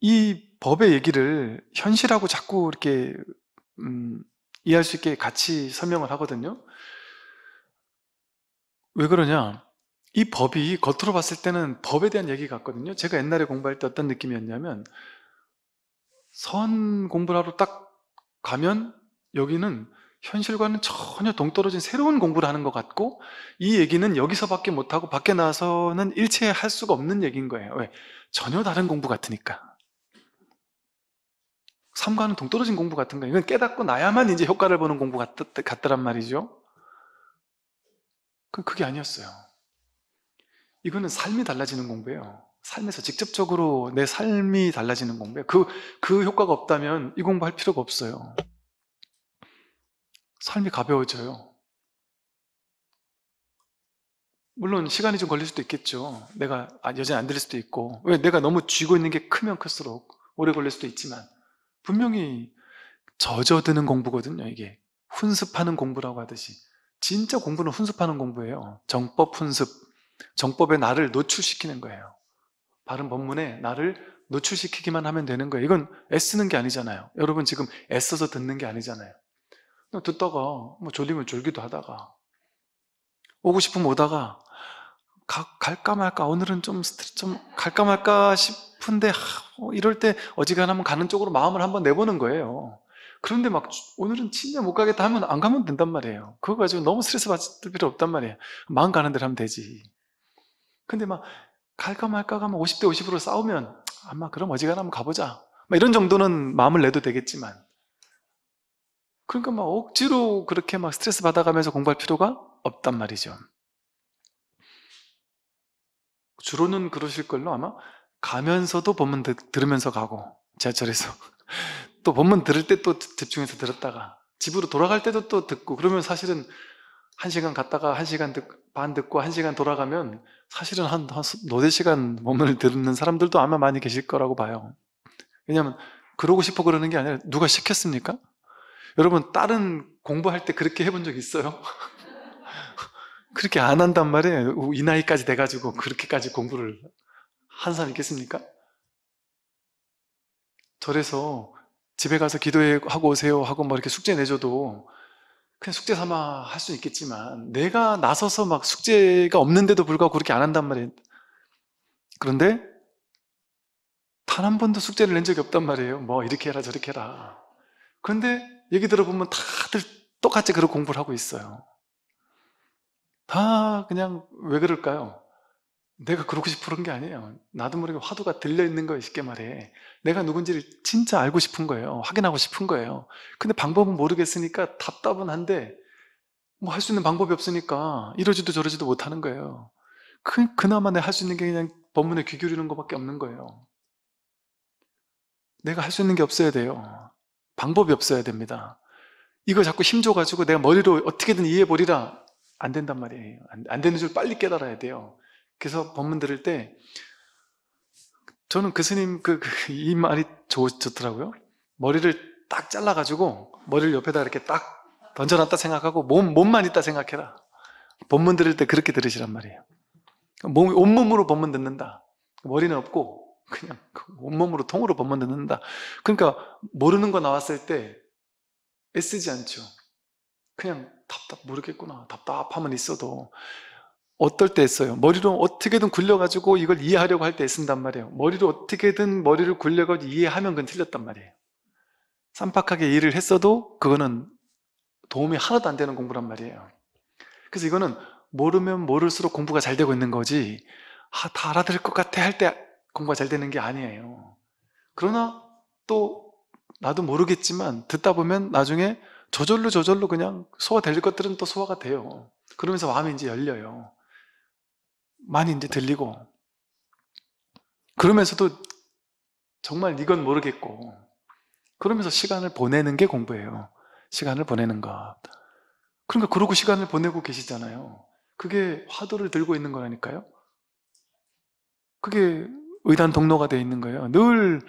이 법의 얘기를 현실하고 자꾸 이렇게 음, 이해할 수 있게 같이 설명을 하거든요. 왜 그러냐? 이 법이 겉으로 봤을 때는 법에 대한 얘기 같거든요. 제가 옛날에 공부할 때 어떤 느낌이었냐면 선 공부를 하러 딱 가면 여기는 현실과는 전혀 동떨어진 새로운 공부를 하는 것 같고 이 얘기는 여기서밖에 못하고 밖에 나와서는 일체 할 수가 없는 얘기인 거예요. 왜? 전혀 다른 공부 같으니까. 삶과는 동떨어진 공부 같은 거예요. 이건 깨닫고 나야만 이제 효과를 보는 공부 같, 같더란 말이죠. 그게 아니었어요. 이거는 삶이 달라지는 공부예요. 삶에서 직접적으로 내 삶이 달라지는 공부예요. 그, 그 효과가 없다면 이 공부할 필요가 없어요. 삶이 가벼워져요. 물론 시간이 좀 걸릴 수도 있겠죠. 내가 아, 여전히 안 들릴 수도 있고, 왜 내가 너무 쥐고 있는 게 크면 클수록 오래 걸릴 수도 있지만, 분명히 젖어드는 공부거든요, 이게. 훈습하는 공부라고 하듯이. 진짜 공부는 훈습하는 공부예요. 정법 훈습. 정법에 나를 노출시키는 거예요. 바른 법문에 나를 노출시키기만 하면 되는 거예요. 이건 애쓰는 게 아니잖아요. 여러분 지금 애써서 듣는 게 아니잖아요. 듣다가 뭐 졸리면 졸기도 하다가 오고 싶으면 오다가 가, 갈까 말까 오늘은 좀, 좀 갈까 말까 싶은데 하, 어, 이럴 때 어지간하면 가는 쪽으로 마음을 한번 내보는 거예요. 그런데 막 오늘은 진짜 못 가겠다 하면 안 가면 된단 말이에요. 그거 가지고 너무 스트레스 받을 필요 없단 말이에요. 마음 가는 대로 하면 되지. 근데 막 갈까 말까 하면 50대 50으로 싸우면 아마 그럼 어지간하면 가보자 이런 정도는 마음을 내도 되겠지만 그러니까 막 억지로 그렇게 막 스트레스 받아가면서 공부할 필요가 없단 말이죠 주로는 그러실 걸로 아마 가면서도 본문 들으면서 가고 지하철에서 또 본문 들을 때 또 집중해서 들었다가 집으로 돌아갈 때도 또 듣고 그러면 사실은 한 시간 갔다가 한 시간 듣, 반 듣고 한 시간 돌아가면 사실은 한, 한 노세 시간 몸을 들는 사람들도 아마 많이 계실 거라고 봐요. 왜냐하면 그러고 싶어 그러는 게 아니라 누가 시켰습니까? 여러분 다른 공부할 때 그렇게 해본 적 있어요? 그렇게 안 한단 말이에요. 이 나이까지 돼가지고 그렇게까지 공부를 한 사람 있겠습니까? 절에서 집에 가서 기도하고 오세요 하고 뭐 이렇게 숙제 내줘도 그냥 숙제 삼아 할 수 있겠지만 내가 나서서 막 숙제가 없는데도 불구하고 그렇게 안 한단 말이에요. 그런데 단 한 번도 숙제를 낸 적이 없단 말이에요. 뭐 이렇게 해라 저렇게 해라. 그런데 얘기 들어보면 다들 똑같이 그런 공부를 하고 있어요. 다 그냥 왜 그럴까요? 내가 그러고 싶은게 아니에요. 나도 모르게 화두가 들려있는 거예요, 쉽게 말해. 내가 누군지를 진짜 알고 싶은 거예요. 확인하고 싶은 거예요. 근데 방법은 모르겠으니까 답답은 한데, 뭐 할 수 있는 방법이 없으니까 이러지도 저러지도 못하는 거예요. 그, 그나마 내가 할 수 있는 게 그냥 법문에 귀 기울이는 것밖에 없는 거예요. 내가 할 수 있는 게 없어야 돼요. 방법이 없어야 됩니다. 이거 자꾸 힘줘가지고 내가 머리로 어떻게든 이해해버리라. 안 된단 말이에요. 안, 안 되는 줄 빨리 깨달아야 돼요. 그래서 법문 들을 때 저는 그 스님 그이 그, 말이 좋, 좋더라고요. 머리를 딱 잘라가지고 머리를 옆에다 이렇게 딱 던져놨다 생각하고 몸, 몸만 있다 생각해라. 법문 들을 때 그렇게 들으시란 말이에요. 몸, 온몸으로 법문 듣는다. 머리는 없고 그냥 그 온몸으로 통으로 법문 듣는다. 그러니까 모르는 거 나왔을 때 애쓰지 않죠. 그냥 답답 모르겠구나. 답답함은 있어도 어떨 때했어요 머리로 어떻게든 굴려가지고 이걸 이해하려고 할때 쓴단 말이에요. 머리로 어떻게든 머리를 굴려가지고 이해하면 그건 틀렸단 말이에요. 쌈박하게 이해를 했어도 그거는 도움이 하나도 안 되는 공부란 말이에요. 그래서 이거는 모르면 모를수록 공부가 잘 되고 있는 거지, 아, 다 알아들을 것 같아 할 때 공부가 잘 되는 게 아니에요. 그러나 또 나도 모르겠지만 듣다 보면 나중에 저절로 저절로 그냥 소화될 것들은 또 소화가 돼요. 그러면서 마음이 이제 열려요. 많이 이제 들리고 그러면서도 정말 이건 모르겠고 그러면서 시간을 보내는 게 공부예요. 시간을 보내는 것. 그러니까 그러고 시간을 보내고 계시잖아요. 그게 화두를 들고 있는 거라니까요. 그게 의단 동로가 돼 있는 거예요. 늘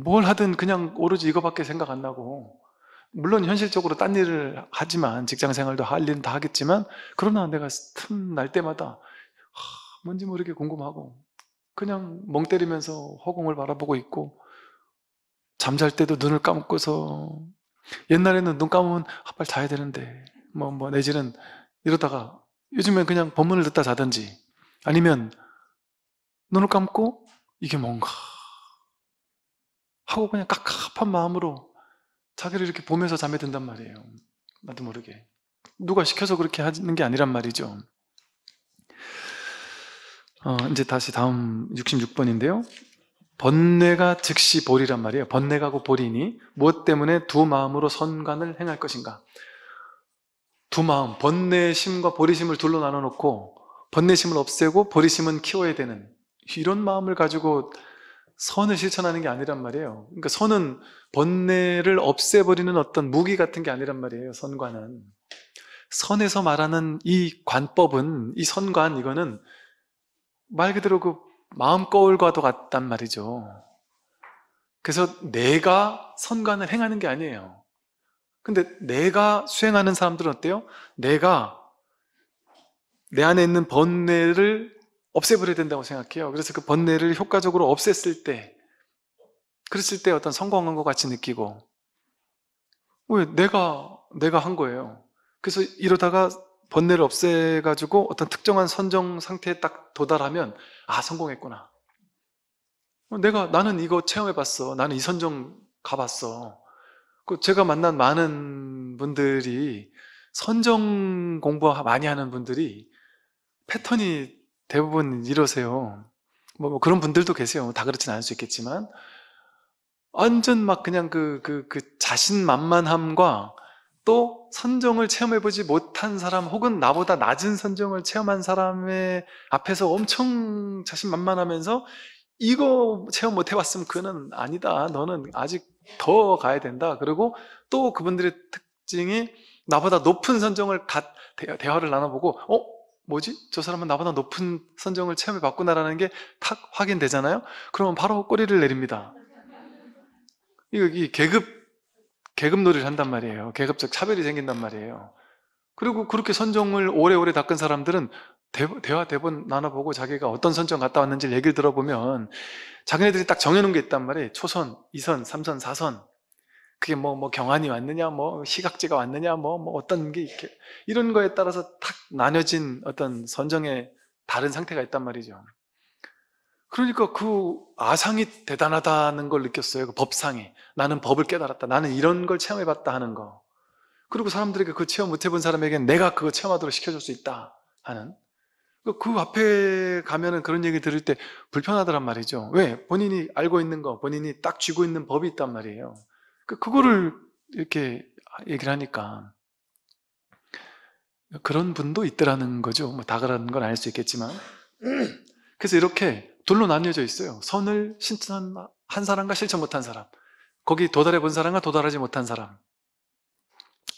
뭘 하든 그냥 오로지 이거밖에 생각 안 나고 물론 현실적으로 딴 일을 하지만 직장 생활도 할 일은 다 하겠지만 그러나 내가 틈 날 때마다 뭔지 모르게 궁금하고 그냥 멍 때리면서 허공을 바라보고 있고 잠잘 때도 눈을 감고서 옛날에는 눈 감으면 아, 빨 자야 되는데 뭐뭐 뭐 내지는 이러다가 요즘엔 그냥 법문을 듣다 자든지 아니면 눈을 감고 이게 뭔가 하고 그냥 깝깝한 마음으로 자기를 이렇게 보면서 잠에 든단 말이에요. 나도 모르게. 누가 시켜서 그렇게 하는 게 아니란 말이죠. 어, 이제 다시 다음 66번인데요. 번뇌가 즉시 볼이란 말이에요. 번뇌가 고 볼이니 무엇 때문에 두 마음으로 선관을 행할 것인가? 두 마음, 번뇌심과 보리심을 둘로 나눠 놓고 번뇌심을 없애고 보리심은 키워야 되는 이런 마음을 가지고 선을 실천하는 게 아니란 말이에요. 그러니까 선은 번뇌를 없애버리는 어떤 무기 같은 게 아니란 말이에요. 선과는 선에서 말하는 이 관법은 이 선관 이거는 말 그대로 그 마음 거울과도 같단 말이죠. 그래서 내가 선관을 행하는 게 아니에요. 근데 내가 수행하는 사람들은 어때요? 내가 내 안에 있는 번뇌를 없애버려야 된다고 생각해요. 그래서 그 번뇌를 효과적으로 없앴을 때, 그랬을 때 어떤 성공한 것 같이 느끼고, 왜 내가, 내가 한 거예요. 그래서 이러다가 번뇌를 없애가지고 어떤 특정한 선정 상태에 딱 도달하면 아 성공했구나. 내가 나는 이거 체험해봤어. 나는 이 선정 가봤어. 그 제가 만난 많은 분들이 선정 공부 많이 하는 분들이 패턴이 대부분 이러세요. 뭐, 뭐 그런 분들도 계세요. 다 그렇진 않을 수 있겠지만 완전 막 그냥 그, 그, 그 자신만만함과 또 선정을 체험해보지 못한 사람 혹은 나보다 낮은 선정을 체험한 사람의 앞에서 엄청 자신만만하면서 이거 체험 못 해봤으면 그는 아니다. 너는 아직 더 가야 된다. 그리고 또 그분들의 특징이 나보다 높은 선정을 갓 대화를 나눠보고 어? 뭐지? 저 사람은 나보다 높은 선정을 체험해봤구나라는 게 탁 확인되잖아요? 그러면 바로 꼬리를 내립니다. 이거 이 계급 계급놀이를 한단 말이에요. 계급적 차별이 생긴단 말이에요. 그리고 그렇게 선정을 오래오래 닦은 사람들은 대화 대본 나눠보고 자기가 어떤 선정 갔다 왔는지 얘기를 들어보면 자기네들이 딱 정해놓은 게 있단 말이에요. 초선, 이선삼선사선 그게 뭐, 뭐 경환이 왔느냐, 뭐 시각지가 왔느냐, 뭐, 뭐 어떤 게 이렇게 이런 거에 따라서 탁 나뉘어진 어떤 선정의 다른 상태가 있단 말이죠. 그러니까 그 아상이 대단하다는 걸 느꼈어요. 그 법상이. 나는 법을 깨달았다. 나는 이런 걸 체험해봤다 하는 거. 그리고 사람들에게 그 체험 못해본 사람에게는 내가 그거 체험하도록 시켜줄 수 있다 하는. 그러니까 그 앞에 가면은 그런 얘기 들을 때 불편하더란 말이죠. 왜? 본인이 알고 있는 거, 본인이 딱 쥐고 있는 법이 있단 말이에요. 그러니까 그거를 이렇게 얘기를 하니까. 그런 분도 있더라는 거죠. 뭐 다 그런 건 알 수 있겠지만. 그래서 이렇게 둘로 나뉘어져 있어요. 선을 신천한한 사람과 실천 못한 사람. 거기 도달해 본 사람과 도달하지 못한 사람.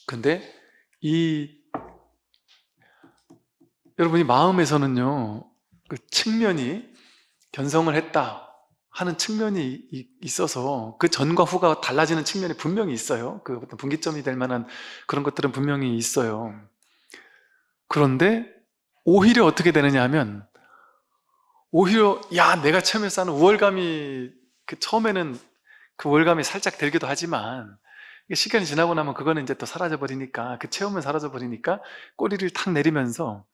근데 이 여러분이 마음에서는요. 그 측면이 견성을 했다 하는 측면이 있어서 그 전과 후가 달라지는 측면이 분명히 있어요. 그 어떤 분기점이 될 만한 그런 것들은 분명히 있어요. 그런데 오히려 어떻게 되느냐 하면 오히려 야 내가 처음에 싸는 우월감이 그 처음에는 그 우월감이 살짝 들기도 하지만 시간이 지나고 나면 그거는 이제 또 사라져 버리니까 그 체험은 사라져 버리니까 꼬리를 탁 내리면서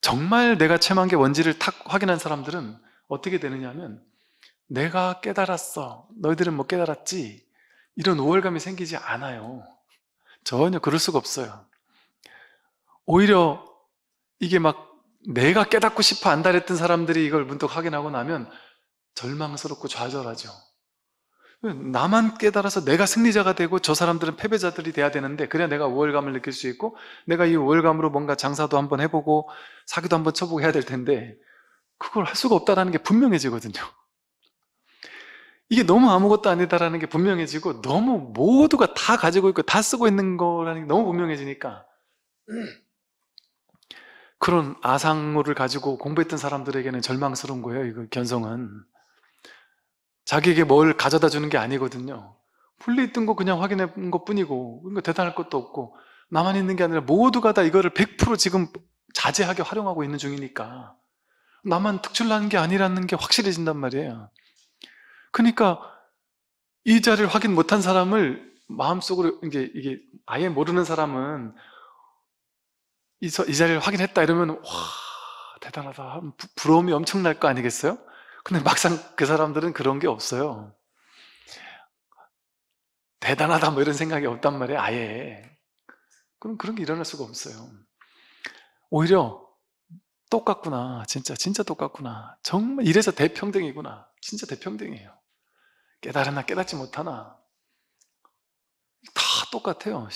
정말 내가 체험한 게 뭔지를 탁 확인한 사람들은 어떻게 되느냐면 내가 깨달았어 너희들은 뭐 깨달았지 이런 우월감이 생기지 않아요 전혀 그럴 수가 없어요 오히려 이게 막 내가 깨닫고 싶어 안달했던 사람들이 이걸 문득 확인하고 나면 절망스럽고 좌절하죠. 나만 깨달아서 내가 승리자가 되고 저 사람들은 패배자들이 돼야 되는데 그래야 내가 우월감을 느낄 수 있고 내가 이 우월감으로 뭔가 장사도 한번 해보고 사기도 한번 쳐보고 해야 될 텐데 그걸 할 수가 없다라는 게 분명해지거든요. 이게 너무 아무것도 아니다라는 게 분명해지고 너무 모두가 다 가지고 있고 다 쓰고 있는 거라는 게 너무 분명해지니까 그런 아상물을 가지고 공부했던 사람들에게는 절망스러운 거예요, 이거 견성은. 자기에게 뭘 가져다 주는 게 아니거든요. 풀리 있던 거 그냥 확인해 본 것 뿐이고, 그러니까 대단할 것도 없고, 나만 있는 게 아니라 모두가 다 이거를 100% 지금 자제하게 활용하고 있는 중이니까, 나만 특출난 게 아니라는 게 확실해진단 말이에요. 그러니까, 이 자리를 확인 못한 사람을 마음속으로, 이게, 이게 아예 모르는 사람은 이, 이 자리를 확인했다 이러면 와 대단하다 부러움이 엄청날 거 아니겠어요? 근데 막상 그 사람들은 그런 게 없어요. 대단하다 뭐 이런 생각이 없단 말이에요. 아예 그럼 그런 게 일어날 수가 없어요. 오히려 똑같구나. 진짜, 진짜 똑같구나. 정말 이래서 대평등이구나. 진짜 대평등이에요. 깨달으나 깨닫지 못하나. 다 똑같아요.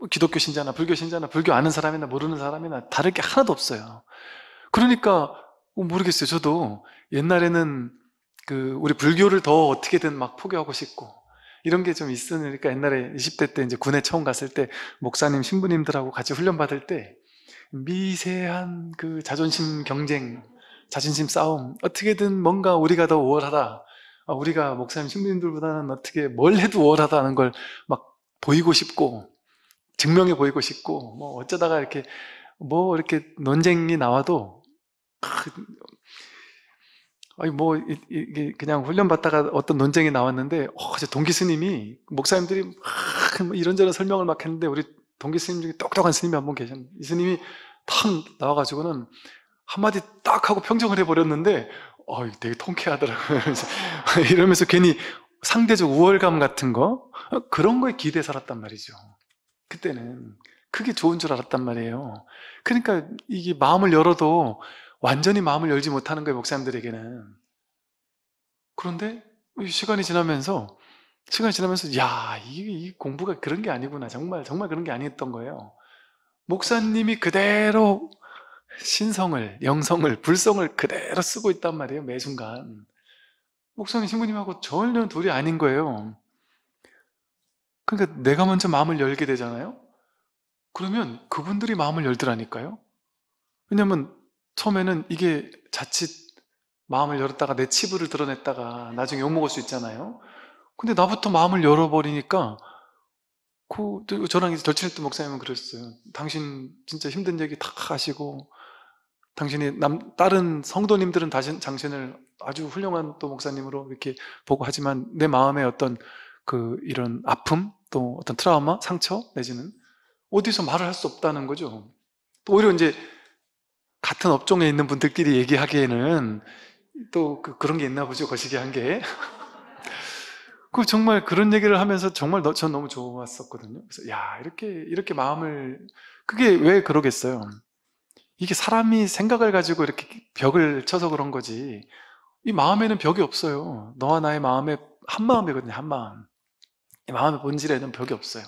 뭐 기독교 신자나 불교 신자나 불교 아는 사람이나 모르는 사람이나 다를 게 하나도 없어요. 그러니까 어, 모르겠어요. 저도 옛날에는 그 우리 불교를 더 어떻게든 막 포교하고 싶고 이런 게 좀 있으니까 옛날에 20대 때 이제 군에 처음 갔을 때 목사님 신부님들하고 같이 훈련 받을 때 미세한 그 자존심 경쟁, 자존심 싸움 어떻게든 뭔가 우리가 더 우월하다. 아, 우리가 목사님 신부님들보다는 어떻게 뭘 해도 우월하다는 걸 막 보이고 싶고 증명해 보이고 싶고 뭐 어쩌다가 이렇게 뭐 이렇게 논쟁이 나와도 아, 아니 뭐 이게 그냥 훈련 받다가 어떤 논쟁이 나왔는데 어제 동기 스님이 목사님들이 막 뭐 이런저런 설명을 막 했는데 우리 동기 스님 중에 똑똑한 스님이 한 분 계셨는데 이 스님이 탁 나와가지고는 한마디 딱 하고 평정을 해버렸는데 어, 되게 통쾌하더라고요. 이러서 이러면서 괜히 상대적 우월감 같은 거 어, 그런 거에 기대 살았단 말이죠. 그때는 그게 좋은 줄 알았단 말이에요. 그러니까 이게 마음을 열어도 완전히 마음을 열지 못하는 거예요, 목사님들에게는. 그런데 시간이 지나면서 시간이 지나면서 야, 이, 공부가 그런 게 아니구나. 정말 정말 그런 게 아니었던 거예요. 목사님이 그대로 신성을, 영성을, 불성을 그대로 쓰고 있단 말이에요, 매 순간. 목사님, 신부님하고 전혀 둘이 아닌 거예요. 그러니까 내가 먼저 마음을 열게 되잖아요? 그러면 그분들이 마음을 열더라니까요? 왜냐면 처음에는 이게 자칫 마음을 열었다가 내 치부를 드러냈다가 나중에 욕먹을 수 있잖아요? 근데 나부터 마음을 열어버리니까 그 저랑 이제 절친했던 목사님은 그랬어요. 당신 진짜 힘든 얘기 다 하시고 당신이 남, 다른 성도님들은 다신, 당신을 아주 훌륭한 또 목사님으로 이렇게 보고 하지만 내 마음의 어떤 그 이런 아픔 또 어떤 트라우마, 상처 내지는 어디서 말을 할 수 없다는 거죠. 또 오히려 이제 같은 업종에 있는 분들끼리 얘기하기에는 또 그, 런게 있나 보죠. 거시기 한 게. 그 정말 그런 얘기를 하면서 정말 너, 전 너무 좋았었거든요. 그래서 야 이렇게 이렇게 마음을 그게 왜 그러겠어요? 이게 사람이 생각을 가지고 이렇게 벽을 쳐서 그런 거지. 이 마음에는 벽이 없어요. 너와 나의 마음에 한 마음이거든요. 한 마음. 마음의 본질에는 벽이 없어요.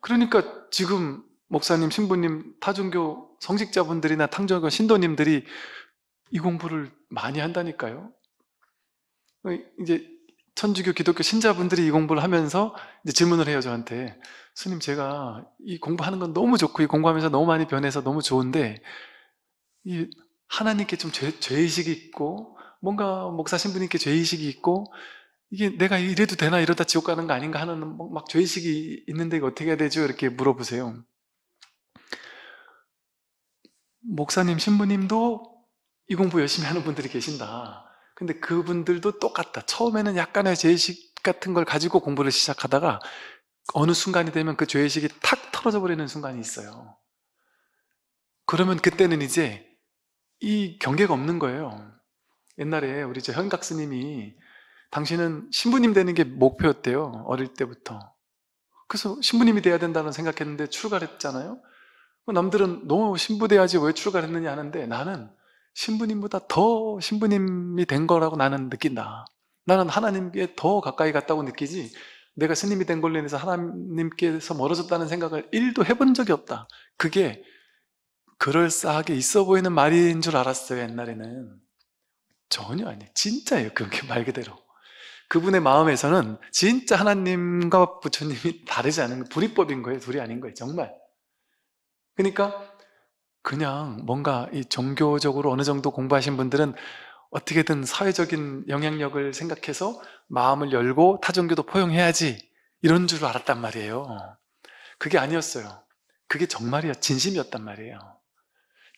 그러니까 지금 목사님, 신부님, 타종교 성직자분들이나 탕종교 신도님들이 이 공부를 많이 한다니까요. 어, 이제 천주교 기독교 신자분들이 이 공부를 하면서 이제 질문을 해요 저한테 스님 제가 이 공부하는 건 너무 좋고 이 공부하면서 너무 많이 변해서 너무 좋은데 이 하나님께 좀 죄, 죄의식이 있고 뭔가 목사 신부님께 죄의식이 있고 이게 내가 이래도 되나 이러다 지옥 가는 거 아닌가 하는 막 죄의식이 있는데 어떻게 해야 되죠? 이렇게 물어보세요. 목사님, 신부님도 이 공부 열심히 하는 분들이 계신다. 근데 그분들도 똑같다. 처음에는 약간의 죄의식 같은 걸 가지고 공부를 시작하다가 어느 순간이 되면 그 죄의식이 탁 털어져 버리는 순간이 있어요. 그러면 그때는 이제 이 경계가 없는 거예요. 옛날에 우리 저 현각 스님이 당신은 신부님 되는 게 목표였대요. 어릴 때부터. 그래서 신부님이 돼야 된다는 생각했는데 출가 했잖아요. 남들은 너 신부 돼야지 왜출가 했느냐 하는데 나는 신부님보다 더 신부님이 된 거라고 나는 느낀다. 나는 하나님께 더 가까이 갔다고 느끼지 내가 스님이 된 걸로 인해서 하나님께서 멀어졌다는 생각을 1도 해본 적이 없다. 그게 그럴싸하게 있어 보이는 말인 줄 알았어요, 옛날에는. 전혀 아니에요. 진짜예요, 그게 말 그대로. 그분의 마음에서는 진짜 하나님과 부처님이 다르지 않은 거, 불이법인 거예요. 둘이 아닌 거예요. 정말. 그러니까 그냥 뭔가 이 종교적으로 어느 정도 공부하신 분들은 어떻게든 사회적인 영향력을 생각해서 마음을 열고 타종교도 포용해야지 이런 줄 알았단 말이에요. 어. 그게 아니었어요. 그게 정말이야 진심이었단 말이에요.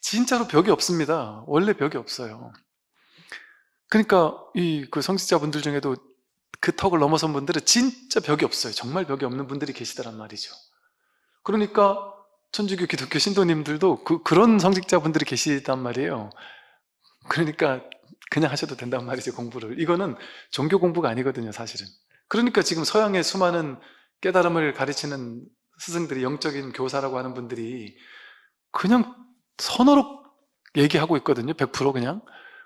진짜로 벽이 없습니다. 원래 벽이 없어요. 그러니까 이 그 성직자분들 중에도 그 턱을 넘어선 분들은 진짜 벽이 없어요. 정말 벽이 없는 분들이 계시다란 말이죠. 그러니까 천주교 기독교 신도님들도 그, 그런 성직자분들이 계시단 말이에요. 그러니까 그냥 하셔도 된단 말이죠, 공부를. 이거는 종교 공부가 아니거든요, 사실은. 그러니까 지금 서양의 수많은 깨달음을 가르치는 스승들이 영적인 교사라고 하는 분들이 그냥 선어로 얘기하고 있거든요, 100% 그냥.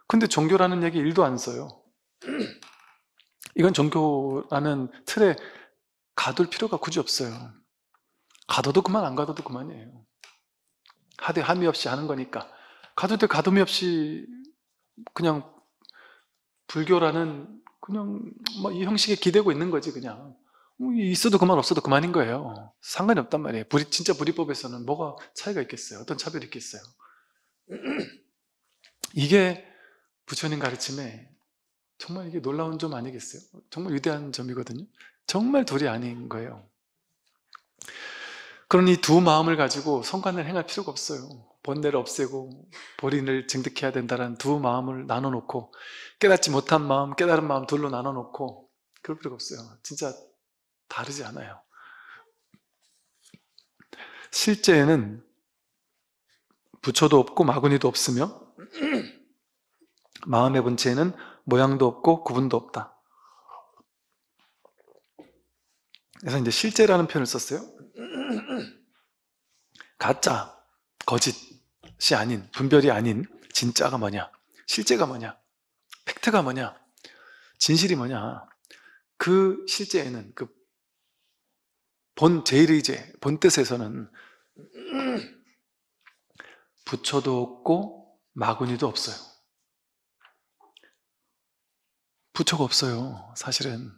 근데 종교라는 얘기 1도안 써요. 이건 종교라는 틀에 가둘 필요가 굳이 없어요. 가둬도 그만, 안 가둬도 그만이에요. 하되 함이 없이 하는 거니까. 가둘 때 가둠이 없이 그냥 불교라는 그냥 뭐이 형식에 기대고 있는 거지, 그냥. 뭐 있어도 그만, 없어도 그만인 거예요. 상관이 없단 말이에요. 불이, 진짜 불이법에서는 뭐가 차이가 있겠어요? 어떤 차별이 있겠어요? 이게 부처님 가르침에 정말 이게 놀라운 점 아니겠어요? 정말 위대한 점이거든요. 정말 둘이 아닌 거예요. 그러니 두 마음을 가지고 성관을 행할 필요가 없어요. 번뇌를 없애고 보린을 증득해야 된다는 두 마음을 나눠놓고 깨닫지 못한 마음, 깨달은 마음 둘로 나눠놓고 그럴 필요가 없어요. 진짜 다르지 않아요. 실제에는 부처도 없고 마구니도 없으며 마음의 본체에는 모양도 없고 구분도 없다. 그래서 이제 실제라는 표현을 썼어요. 가짜, 거짓이 아닌, 분별이 아닌 진짜가 뭐냐, 실제가 뭐냐, 팩트가 뭐냐, 진실이 뭐냐. 그 실제에는 그본 제일의제, 본 뜻에서는 부처도 없고 마구니도 없어요. 부처가 없어요. 사실은.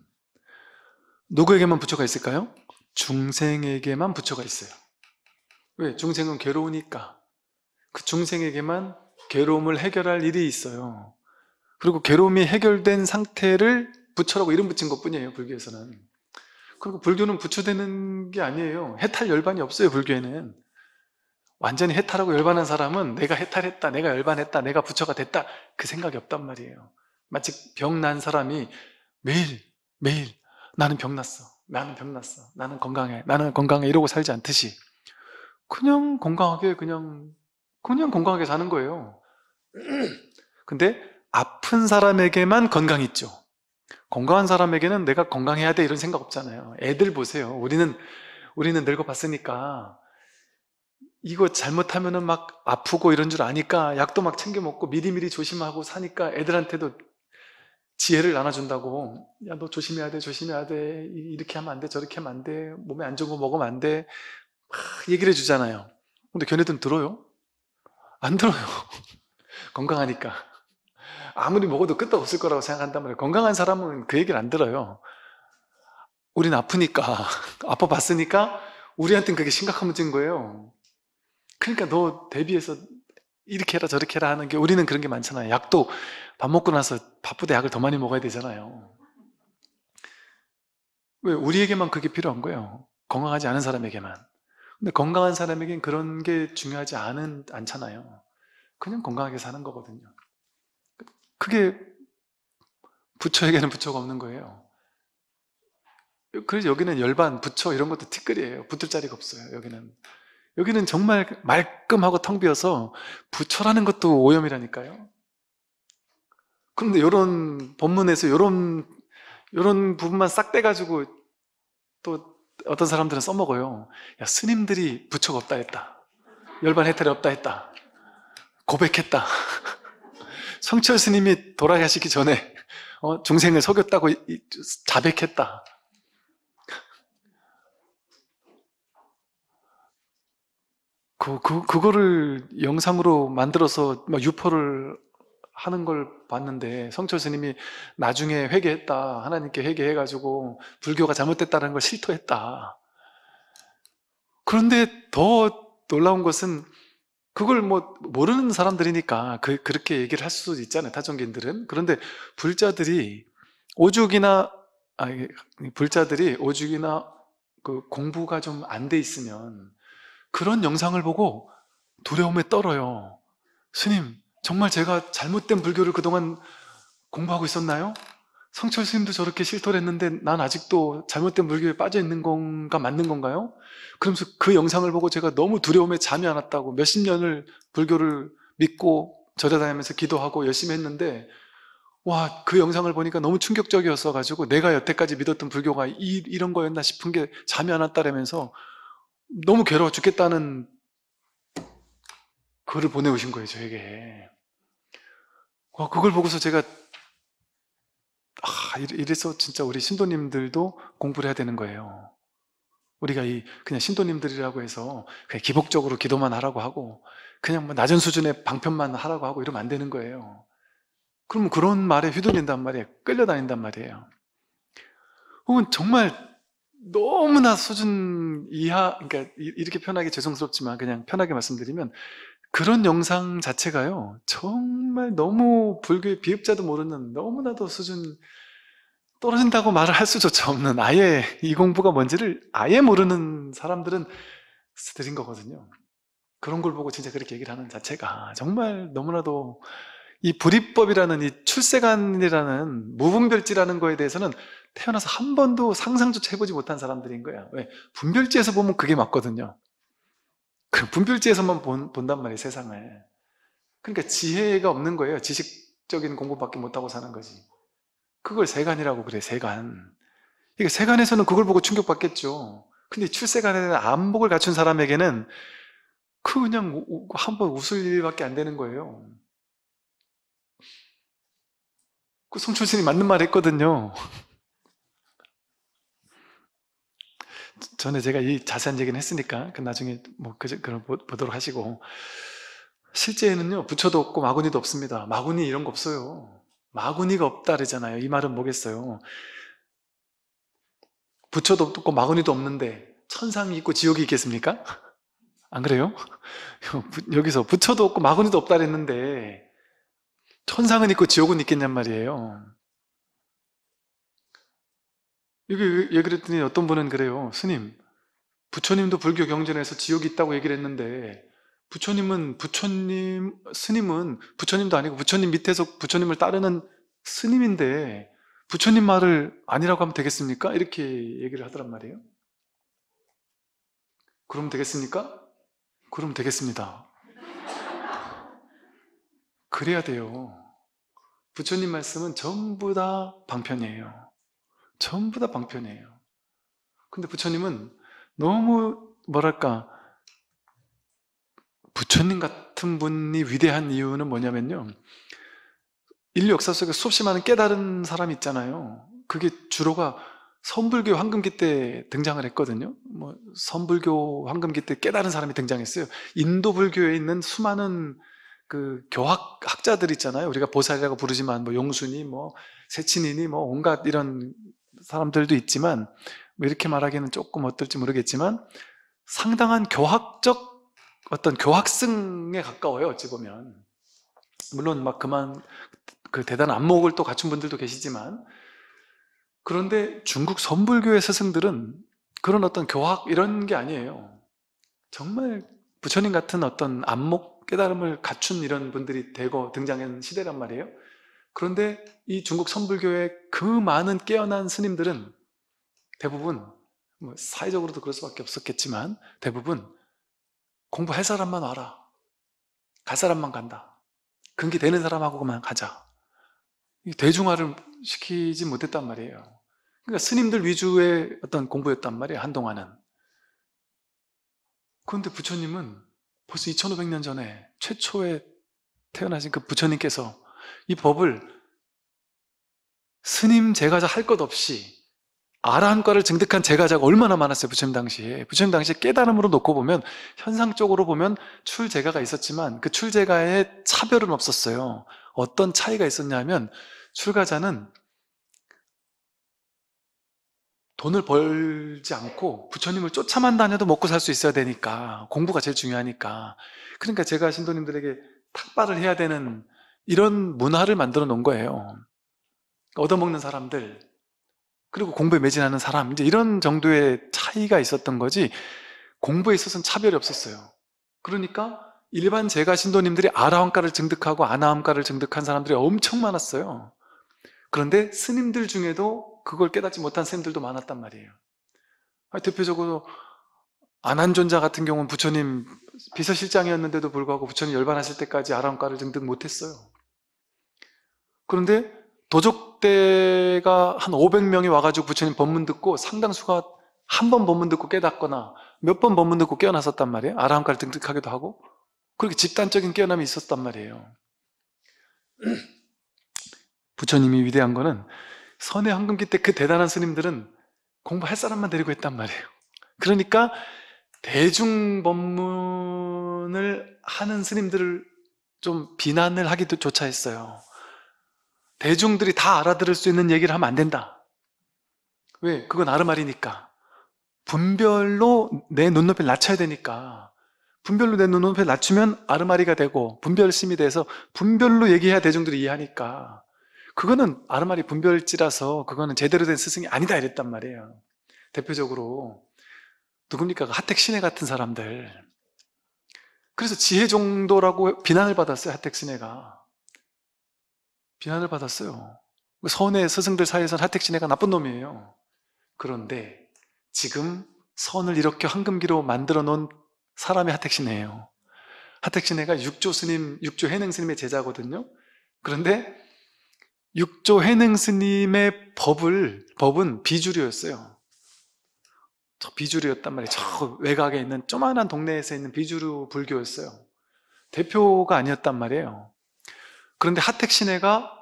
누구에게만 부처가 있을까요? 중생에게만 부처가 있어요. 왜? 중생은 괴로우니까. 그 중생에게만 괴로움을 해결할 일이 있어요. 그리고 괴로움이 해결된 상태를 부처라고 이름 붙인 것 뿐이에요, 불교에서는. 그리고 불교는 부처되는 게 아니에요. 해탈 열반이 없어요, 불교에는. 완전히 해탈하고 열반한 사람은 내가 해탈했다, 내가 열반했다, 내가 부처가 됐다, 그 생각이 없단 말이에요. 마치 병난 사람이 매일, 매일 나는 병났어. 나는 병났어. 나는 건강해. 나는 건강해. 이러고 살지 않듯이 그냥 건강하게, 그냥, 그냥 건강하게 사는 거예요. 근데 아픈 사람에게만 건강 있죠. 건강한 사람에게는 내가 건강해야 돼 이런 생각 없잖아요. 애들 보세요. 우리는 우리는 늙어봤으니까 이거 잘못하면은 막 아프고 이런 줄 아니까 약도 막 챙겨 먹고 미리미리 조심하고 사니까 애들한테도 지혜를 나눠준다고 야 너 조심해야 돼 조심해야 돼 이렇게 하면 안 돼 저렇게 하면 안 돼 몸에 안 좋은 거 먹으면 안 돼 막 얘기를 해주잖아요 근데 걔네들은 들어요? 안 들어요 건강하니까 아무리 먹어도 끄떡없을 거라고 생각한단 말이에요 건강한 사람은 그 얘기를 안 들어요 우린 아프니까 아파봤으니까 우리한테는 그게 심각한 문제인 거예요 그러니까 너 대비해서 이렇게 해라 저렇게 해라 하는 게 우리는 그런 게 많잖아요. 약도 밥 먹고 나서 바쁘대 약을 더 많이 먹어야 되잖아요. 왜 우리에게만 그게 필요한 거예요? 건강하지 않은 사람에게만. 근데 건강한 사람에게는 그런 게 중요하지 않은 않잖아요. 그냥 건강하게 사는 거거든요. 그게 부처에게는 부처가 없는 거예요. 그래서 여기는 열반, 부처 이런 것도 티끌이에요. 붙을 자리가 없어요. 여기는 여기는 정말 말끔하고 텅 비어서 부처라는 것도 오염이라니까요. 그런데 이런 본문에서 이런 이런 부분만 싹 떼가지고 또 어떤 사람들은 써먹어요. 야 스님들이 부처가 없다 했다. 열반 해탈이 없다 했다. 고백했다. 성철 스님이 돌아가시기 전에 어, 중생을 속였다고 자백했다. 그, 그, 그거를 영상으로 만들어서 유포를 하는 걸 봤는데 성철 스님이 나중에 회개했다 하나님께 회개해가지고 불교가 잘못됐다는 걸 실토했다 그런데 더 놀라운 것은 그걸 뭐 모르는 사람들이니까 그, 그렇게 얘기를 할 수도 있잖아요 타종인들은 그런데 불자들이 오죽이나 아니, 불자들이 오죽이나 그 공부가 좀 안 돼 있으면 그런 영상을 보고 두려움에 떨어요. 스님, 정말 제가 잘못된 불교를 그동안 공부하고 있었나요? 성철 스님도 저렇게 실토했는데 를난 아직도 잘못된 불교에 빠져 있는 건가 맞는 건가요? 그러면서 그 영상을 보고 제가 너무 두려움에 잠이 안 왔다고 몇십 년을 불교를 믿고 절에 다니면서 기도하고 열심히 했는데 와그 영상을 보니까 너무 충격적이었어 가지고 내가 여태까지 믿었던 불교가 이, 이런 거였나 싶은 게 잠이 안 왔다라면서 너무 괴로워 죽겠다는 글을 보내오신 거예요, 저에게. 와, 그걸 보고서 제가, 아, 이래서 진짜 우리 신도님들도 공부를 해야 되는 거예요. 우리가 이, 그냥 신도님들이라고 해서 그냥 기복적으로 기도만 하라고 하고, 그냥 뭐 낮은 수준의 방편만 하라고 하고 이러면 안 되는 거예요. 그러면 그런 말에 휘둘린단 말이에요. 끌려다닌단 말이에요. 혹은 정말 너무나 수준 이하, 그러니까 이렇게 편하게 죄송스럽지만 그냥 편하게 말씀드리면 그런 영상 자체가요, 정말 너무 불교의 비읍자도 모르는 너무나도 수준 떨어진다고 말을 할 수조차 없는 아예 이 공부가 뭔지를 아예 모르는 사람들은 드린 거거든요. 그런 걸 보고 진짜 그렇게 얘기를 하는 자체가 정말 너무나도 이 불이법이라는 이 출세관이라는 무분별지라는 거에 대해서는 태어나서 한 번도 상상조차 해보지 못한 사람들인 거야. 왜? 분별지에서 보면 그게 맞거든요. 그 분별지에서만 본, 본단 말이에요, 세상을. 그러니까 지혜가 없는 거예요. 지식적인 공부밖에 못하고 사는 거지. 그걸 세간이라고 그래, 세간. 그러 세간에서는 그걸 보고 충격받겠죠. 근데 출세간에는 안목을 갖춘 사람에게는 그 그냥 한번 웃을 일밖에 안 되는 거예요. 그 송춘신이 맞는 말 했거든요. 전에 제가 이 자세한 얘기는 했으니까 그 나중에 뭐 그, 그걸 보도록 하시고 실제에는요 부처도 없고 마구니도 없습니다 마구니 이런 거 없어요 마구니가 없다르잖아요 그이 말은 뭐겠어요 부처도 없고 마구니도 없는데 천상이 있고 지옥이 있겠습니까? 안 그래요? 여기서 부처도 없고 마구니도 없다 그랬는데 천상은 있고 지옥은 있겠냔 말이에요 이게 왜 그랬더니 어떤 분은 그래요. 스님, 부처님도 불교 경전에서 지옥이 있다고 얘기를 했는데 부처님은 부처님 스님은 부처님도 아니고 부처님 밑에서 부처님을 따르는 스님인데 부처님 말을 아니라고 하면 되겠습니까? 이렇게 얘기를 하더란 말이에요. 그럼 되겠습니까? 그럼 되겠습니다. 그래야 돼요. 부처님 말씀은 전부 다 방편이에요. 전부 다 방편이에요. 근데 부처님은 너무 뭐랄까 부처님 같은 분이 위대한 이유는 뭐냐면요. 인류 역사 속에 수없이 많은 깨달은 사람이 있잖아요. 그게 주로가 선불교 황금기 때 등장을 했거든요. 뭐 선불교 황금기 때 깨달은 사람이 등장했어요. 인도 불교에 있는 수많은 그 교학 학자들 있잖아요. 우리가 보살이라고 부르지만 뭐 용순이 뭐 세친이니 뭐 온갖 이런 사람들도 있지만 뭐 이렇게 말하기는 조금 어떨지 모르겠지만 상당한 교학적 어떤 교학승에 가까워요 어찌 보면 물론 막 그만 그 대단 한 안목을 또 갖춘 분들도 계시지만 그런데 중국 선불교의 스승들은 그런 어떤 교학 이런 게 아니에요 정말 부처님 같은 어떤 안목 깨달음을 갖춘 이런 분들이 되고 등장한 시대란 말이에요 그런데 이 중국 선불교의 그 많은 깨어난 스님들은 대부분 뭐 사회적으로도 그럴 수밖에 없었겠지만 대부분 공부할 사람만 와라 갈 사람만 간다 근기 되는 사람하고만 가자 대중화를 시키지 못했단 말이에요 그러니까 스님들 위주의 어떤 공부였단 말이에요 한동안은 그런데 부처님은 벌써 2500년 전에 최초에 태어나신 그 부처님께서 이 법을 스님 제가자 할 것 없이 아라한과를 증득한 제가자가 얼마나 많았어요 부처님 당시에 부처님 당시에 깨달음으로 놓고 보면 현상적으로 보면 출제가가 있었지만 그 출제가의 차별은 없었어요 어떤 차이가 있었냐면 출가자는 돈을 벌지 않고 부처님을 쫓아만 다녀도 먹고 살 수 있어야 되니까 공부가 제일 중요하니까 그러니까 제가 신도님들에게 탁발을 해야 되는 이런 문화를 만들어 놓은 거예요. 얻어먹는 사람들, 그리고 공부에 매진하는 사람, 이제 이런 정도의 차이가 있었던 거지, 공부에 있어서는 차별이 없었어요. 그러니까 일반 제가 신도님들이 아라함가를 증득하고 아나함가를 증득한 사람들이 엄청 많았어요. 그런데 스님들 중에도 그걸 깨닫지 못한 스님들도 많았단 말이에요. 대표적으로 안한존자 같은 경우는 부처님 비서실장이었는데도 불구하고 부처님 열반하실 때까지 아람가를 증득 못했어요. 그런데 도적대가 한 500명이 와가지고 부처님 법문 듣고 상당수가 한 번 법문 듣고 깨닫거나 몇 번 법문 듣고 깨어났었단 말이에요. 아라함까지 등득하기도 하고. 그렇게 집단적인 깨어남이 있었단 말이에요. 부처님이 위대한 거는 선의 황금기 때 그 대단한 스님들은 공부할 사람만 데리고 했단 말이에요. 그러니까 대중 법문을 하는 스님들을 좀 비난을 하기도 조차 했어요. 대중들이 다 알아들을 수 있는 얘기를 하면 안 된다. 왜? 그건 아르마리니까. 분별로 내 눈높이를 낮춰야 되니까. 분별로 내 눈높이를 낮추면 아르마리가 되고 분별심이 돼서 분별로 얘기해야 대중들이 이해하니까. 그거는 아르마리 분별지라서 그거는 제대로 된 스승이 아니다 이랬단 말이에요. 대표적으로 누굽니까? 하택 그 신혜 같은 사람들. 그래서 지혜 정도라고 비난을 받았어요, 하택 신혜가. 비난을 받았어요. 그 선의 스승들 사이에서는 하택진해가 나쁜 놈이에요. 그런데 지금 선을 이렇게 황금기로 만들어 놓은 사람이 하택신해예요. 하택신해가 육조 스님, 육조 해능 스님의 제자거든요. 그런데 육조 해능 스님의 법을 법은 비주류였어요. 저 비주류였단 말이에요. 저 외곽에 있는 조만한 동네에서 있는 비주류 불교였어요. 대표가 아니었단 말이에요. 그런데 하택 시내가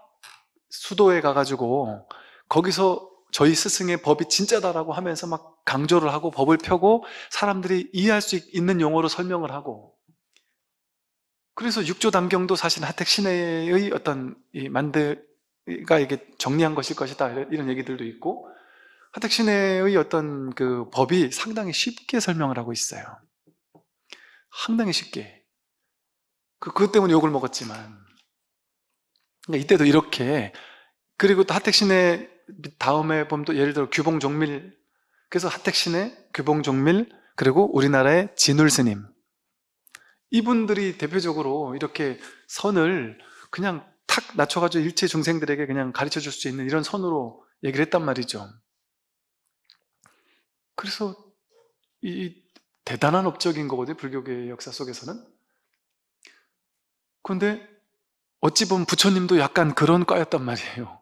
수도에 가가지고 어. 거기서 저희 스승의 법이 진짜다라고 하면서 막 강조를 하고 법을 펴고 사람들이 이해할 수 있는 용어로 설명을 하고 그래서 6조 단경도 사실 하택 시내의 어떤 이만드가 이게 정리한 것일 것이다 이런 얘기들도 있고 하택 시내의 어떤 그 법이 상당히 쉽게 설명을 하고 있어요. 상당히 쉽게. 그, 그것 때문에 욕을 먹었지만. 그러니까 이때도 이렇게 그리고 또 하택신의 다음에 보면 또 예를 들어 규봉종밀 그래서 하택신의 규봉종밀 그리고 우리나라의 진울스님 이분들이 대표적으로 이렇게 선을 그냥 탁 낮춰가지고 일체 중생들에게 그냥 가르쳐 줄 수 있는 이런 선으로 얘기를 했단 말이죠. 그래서 이 대단한 업적인 거거든요. 불교계 역사 속에서는. 그런데 어찌 보면 부처님도 약간 그런 과였단 말이에요.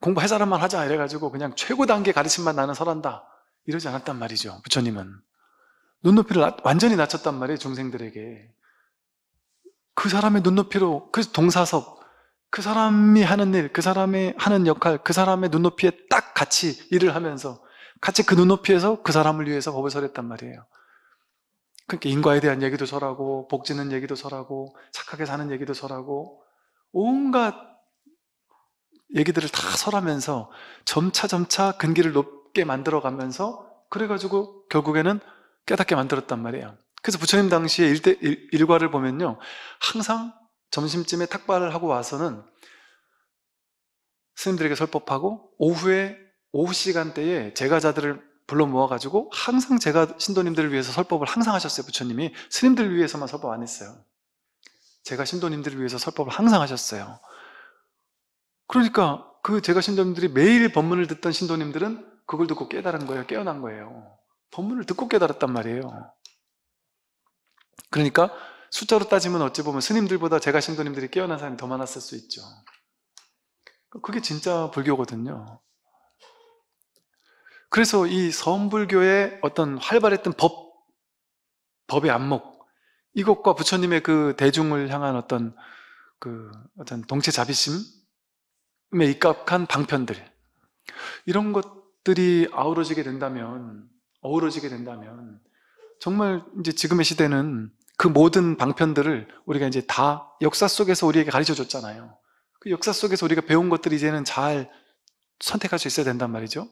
공부할 사람만 하자 이래가지고 그냥 최고 단계 가르침만 나는 설한다 이러지 않았단 말이죠. 부처님은 눈높이를 완전히 낮췄단 말이에요. 중생들에게 그 사람의 눈높이로 그래서 동사섭 그 사람이 하는 일, 그 사람의 하는 역할, 그 사람의 눈높이에 딱 같이 일을 하면서 같이 그 눈높이에서 그 사람을 위해서 법을 설했단 말이에요. 그러니까 인과에 대한 얘기도 설하고 복지는 얘기도 설하고 착하게 사는 얘기도 설하고 온갖 얘기들을 다 설하면서 점차 점차 근기를 높게 만들어 가면서 그래가지고 결국에는 깨닫게 만들었단 말이에요. 그래서 부처님 당시에 일대, 일, 과를 보면요. 항상 점심쯤에 탁발을 하고 와서는 스님들에게 설법하고 오후에 오후 시간대에 제가자들을 불러 모아가지고 항상 제가 신도님들을 위해서 설법을 항상 하셨어요. 부처님이 스님들 을 위해서만 설법 안 했어요. 제가 신도님들을 위해서 설법을 항상 하셨어요. 그러니까 그 제가 신도님들이 매일 법문을 듣던 신도님들은 그걸 듣고 깨달은 거예요. 깨어난 거예요. 법문을 듣고 깨달았단 말이에요. 그러니까 숫자로 따지면 어찌 보면 스님들보다 제가 신도님들이 깨어난 사람이 더 많았을 수 있죠. 그러니까 그게 진짜 불교거든요. 그래서 이선불교의 어떤 활발했던 법, 법의 안목, 이것과 부처님의 그 대중을 향한 어떤 그 어떤 동체 자비심에 입각한 방편들 이런 것들이 아우러지게 된다면 어우러지게 된다면 정말 이제 지금의 시대는 그 모든 방편들을 우리가 이제 다 역사 속에서 우리에게 가르쳐 줬잖아요. 그 역사 속에서 우리가 배운 것들이 이제는 잘 선택할 수 있어야 된단 말이죠.